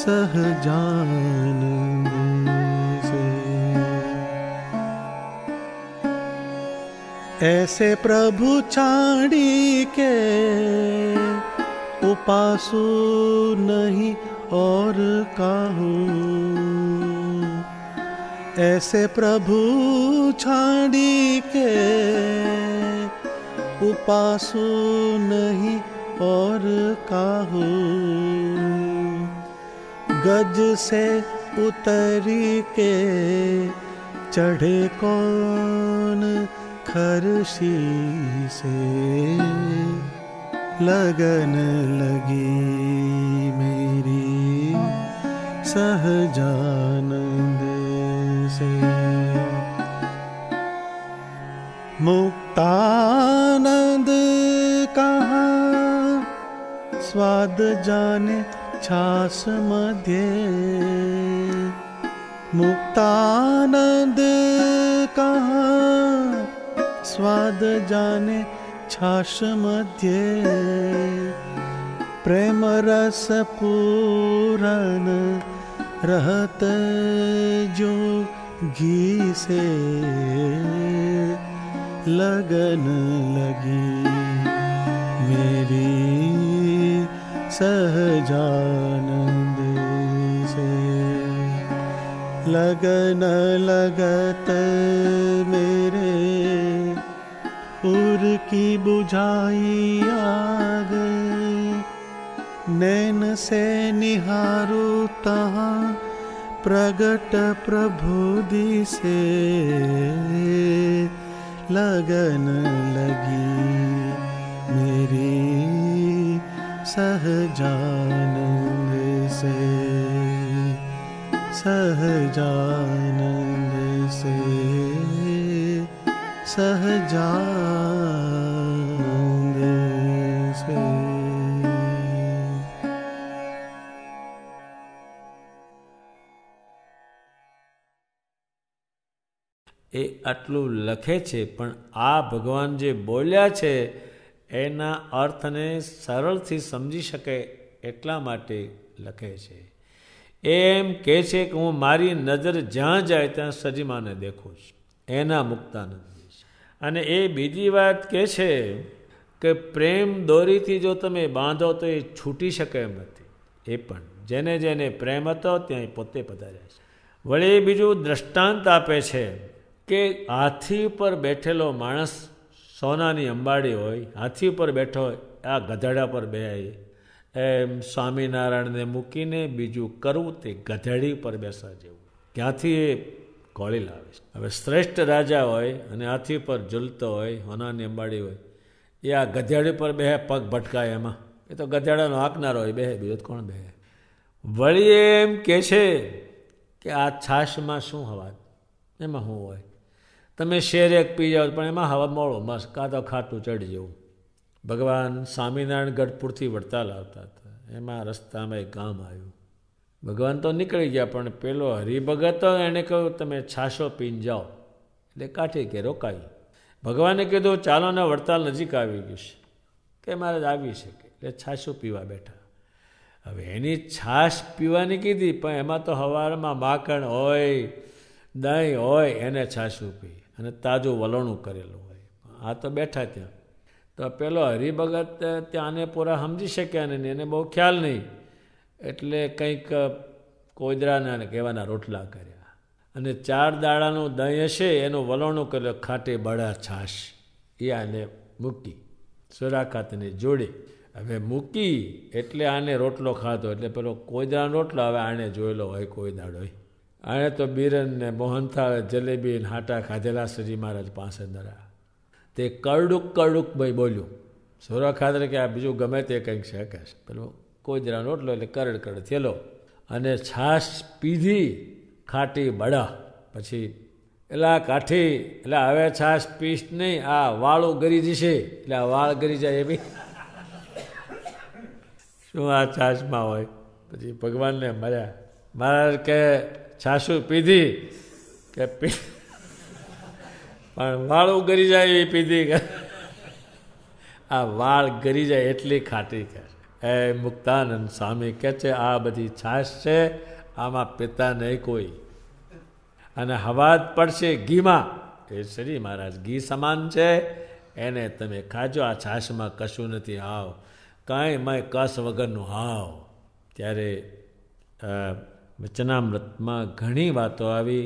सहजान से ऐसे प्रभु चाड़ी के उपासु नहीं और कहूँ ऐसे प्रभु छाड़ी के उपासु नहीं और काहू गज से उतरी के चढ़े कौन खरशी से लगन लगी मेरी सहजान मुक्तानंद कहा स्वाद जाने छास मध्ये मुक्तानंद कहा स्वाद जाने छास मध्ये प्रेम रस पूरन रहत जो घी से लगन लगी मेरी सहजानंद से लगन लगत मेरे उर की बुझाई आग नैन से निहारू तहाँ प्रगट प्रभु दिसे लगन लगी मेरी सहजानंद से सहजानंद से सहजानंद એ આટલું લખે છે પણ આ ભગવાન જે બોલ્યા છે એના અર્થને સરળથી સમજી શકે એટલા માટે લખે છે એમ કહે છે કે હું મારી નજર જ્યાં જાય ત્યાં સજીમાને દેખું છું એના મુક્તાનંદ અને એ બીજી વાત કહે છે કે પ્રેમ દોરીથી જો તમે બાંધો તો એ છૂટી શકે એમ નથી એ પણ જેને જેને પ્રેમ હતો ત્યાં એ પોતે પધાર્યા છે વળી બીજું દ્રષ્ટાંત આપે છે કે હાથી પર બેઠેલો માણસ સોનાની અંબાડી હોય હાથી ઉપર બેઠો હોય આ ગધેડા પર બેસાય એમ સ્વામિનારાયણને મૂકીને બીજું કરવું તે ગધેડી પર બેસા જેવું ક્યાંથી એ કોળી લાવે છે હવે શ્રેષ્ઠ રાજા હોય અને હાથી પર ઝૂલતો હોય સોનાની અંબાડી હોય એ આ ગધેડી પર બેહે પગ ભટકાય એમાં એ તો ગધેડાનો હાંકનાર હોય બે બીજો કોણ બેહે વળી એમ કહે છે કે આ છાશમાં શું હવા એમાં શું હોય તમે શેર એક પી જાઓ પણ એમાં હવા મોળો મસ્ત કાં તો ખાટું ચડી જવું ભગવાન સ્વામિનારાયણ ગઢપુરથી વડતાલ આવતા હતા એમાં રસ્તામાં એક ગામ આવ્યું ભગવાન તો નીકળી ગયા પણ પેલો હરિભગત એણે કહ્યું તમે છાશો પીને જાઓ એટલે કાઠે કે રોકાઈ ભગવાને કીધું ચાલો ને વડતાલ નજીક આવી ગયું છે કે મહારાજ આવી શકે એટલે છાશો પીવા બેઠા હવે એની છાશ પીવાની કીધી પણ એમાં તો હવારમાં માખણ હોય દહીં હોય એને છાશું પી અને તાજો વલણું કરેલું હોય આ તો બેઠા ત્યાં તો પેલો હરિભગત ત્યાં આને પૂરા સમજી શક્યા નહીં એને બહુ ખ્યાલ નહીં એટલે કંઈક કોદરાના કહેવાના રોટલા કર્યા અને ચાર દાડાનું દહીં હશે એનું વલણું કર્યું ખાટે બળા છાશ એ આને મૂકી સુરાખાતને જોડે હવે મૂકી એટલે આને રોટલો ખાધો એટલે પેલો કોયદાનો રોટલો હવે આણે જોયેલો હોય કોઈ દાડો હોય એણે તો બિરન ને મોહનથાળ જલેબી ને હાટા ખાધેલા શ્રીજી મહારાજ પાસે ધરા તે કરડુક કરડુક ભાઈ બોલ્યું સોરા ખાતરે કે આ બીજું ગમે તે કંઈક છે કે પેલું કોજરાનો રોટલો એટલે કરડ કરડ થયેલો અને છાસ પીધી ખાટી બડા પછી એલા કાઠી એટલે હવે છાશ પીસ નહીં આ વાળું ગરી જશે એટલે આ વાળ ગરી જાય એ બી શું આ છાશમાં હોય પછી ભગવાનને મળ્યા મહારાજ કે છાશું પીધી કે પી પણ વાળ ઉગરી જાય એ પીધી આ વાળ ગરી જાય એટલી ખાટી કે એ મુક્તાનંદ સ્વામી કહે છે આ બધી છાશ છે આમાં પિતા નહીં કોઈ અને હવા જ પડશે ઘીમાં એ શ્રી મહારાજ ઘી સમાન છે એને તમે ખાજો આ છાશમાં કશું નથી આવ કાંઈ મેં કસ વગરનું આવ ત્યારે વચનામૃતમાં ઘણી વાતો આવી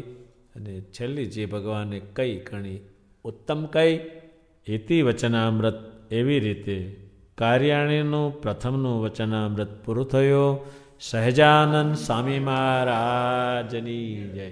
અને છેલ્લી જે ભગવાને કઈ ઘણી ઉત્તમ કઈ એથી વચનામૃત એવી રીતે કાર્યાણીનું પ્રથમનું વચનામૃત પૂરું થયું સહેજાનંદ સ્વામી મહારાજની જય